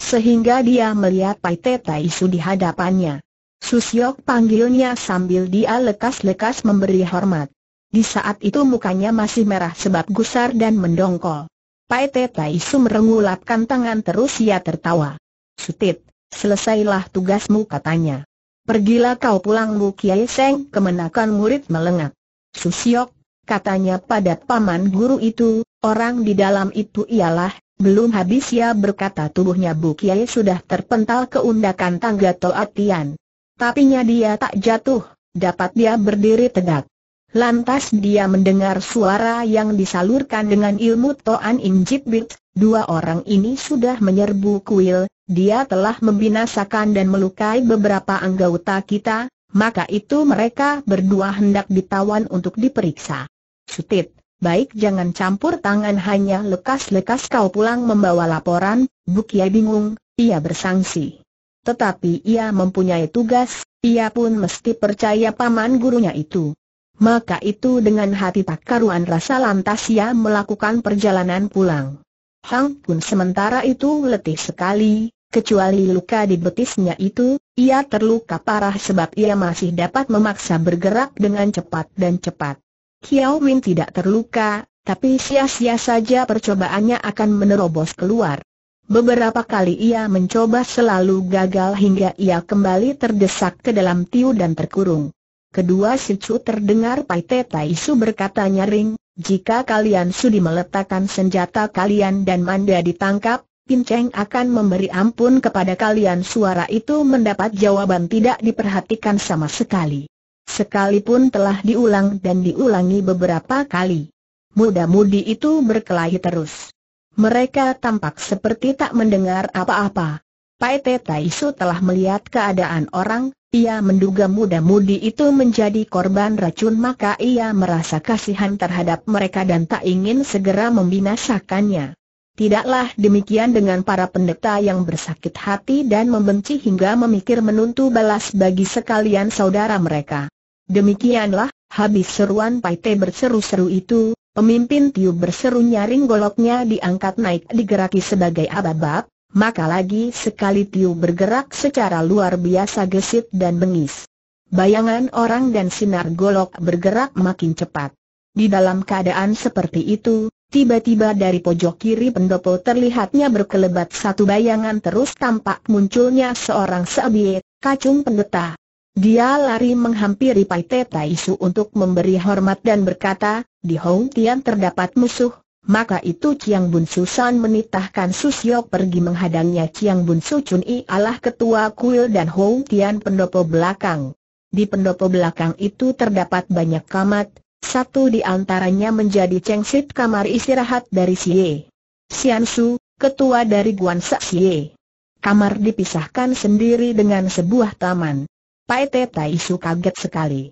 Speaker 1: Sehingga dia melihat Pai Teta Isu di hadapannya. Susyok panggilnya sambil dia lekas-lekas memberi hormat. Di saat itu mukanya masih merah sebab gusar dan mendongkol. Pai Teta Isu merengulapkan tangan terus ia tertawa. Sutit, selesailah tugasmu katanya. Pergilah kau pulang Mu Kiai Seng kemenakan murid melengak. Susyok, katanya pada paman guru itu, Orang di dalam itu ialah, belum habis ia berkata tubuhnya Bu Kiai sudah terpental ke undakan tangga Toa Tian. Tapinya dia tak jatuh, dapat dia berdiri tegak. Lantas dia mendengar suara yang disalurkan dengan ilmu Toan Injit dua orang ini sudah menyerbu kuil, dia telah membinasakan dan melukai beberapa anggota kita, maka itu mereka berdua hendak ditawan untuk diperiksa. Sutit, baik jangan campur tangan hanya lekas-lekas kau pulang membawa laporan, Bukia bingung, ia bersangsi. Tetapi ia mempunyai tugas, ia pun mesti percaya paman gurunya itu. Maka itu dengan hati tak karuan rasa lantas ia melakukan perjalanan pulang. Hang pun sementara itu letih sekali, Kecuali luka di betisnya itu, ia terluka parah sebab ia masih dapat memaksa bergerak dengan cepat dan cepat. Kiao Win tidak terluka, tapi sia-sia saja percobaannya akan menerobos keluar. Beberapa kali ia mencoba selalu gagal hingga ia kembali terdesak ke dalam tiu dan terkurung. Kedua si Chu terdengar Pai Te Tai Su berkata nyaring, jika kalian sudi meletakkan senjata kalian dan Manda ditangkap, Pin Cheng akan memberi ampun kepada kalian Suara itu mendapat jawaban tidak diperhatikan sama sekali sekalipun telah diulang dan diulangi beberapa kali. Muda-mudi itu berkelahi terus. Mereka tampak seperti tak mendengar apa-apa. Paite Taisu telah melihat keadaan orang, ia menduga muda-mudi itu menjadi korban racun maka ia merasa kasihan terhadap mereka dan tak ingin segera membinasakannya. Tidaklah demikian dengan para pendeta yang bersakit hati dan membenci hingga memikir menuntu balas bagi sekalian saudara mereka. Demikianlah, habis seruan Paite berseru-seru itu, pemimpin Tiu berseru nyaring goloknya diangkat naik digeraki sebagai ababab, maka lagi sekali Tiu bergerak secara luar biasa gesit dan bengis. Bayangan orang dan sinar golok bergerak makin cepat. Di dalam keadaan seperti itu, Tiba-tiba dari pojok kiri pendopo terlihatnya berkelebat satu bayangan terus tampak munculnya seorang seabiet, kacung pendeta. Dia lari menghampiri Pai Tetai Su untuk memberi hormat dan berkata, di Hong Tian terdapat musuh, maka itu Chiang Bun Susan menitahkan Susyok pergi menghadangnya Chiang Bun Su Chun I alah ketua kuil dan Hong Tian pendopo belakang. Di pendopo belakang itu terdapat banyak kamat, satu di antaranya menjadi cengsit kamar istirahat dari Xie. Xian Su, ketua dari Guan Sa Xie. Kamar dipisahkan sendiri dengan sebuah taman. Pai Te Tai Su kaget sekali.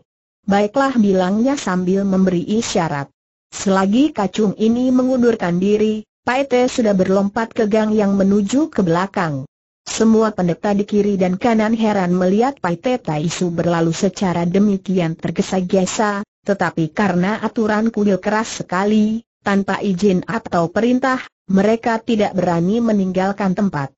Speaker 1: Baiklah bilangnya sambil memberi isyarat. Selagi kacung ini mengundurkan diri, Pai Te sudah berlompat ke gang yang menuju ke belakang. Semua pendeta di kiri dan kanan heran melihat Pai Te Tai Su berlalu secara demikian tergesa-gesa, tetapi karena aturan kuil keras sekali, tanpa izin atau perintah, mereka tidak berani meninggalkan tempat.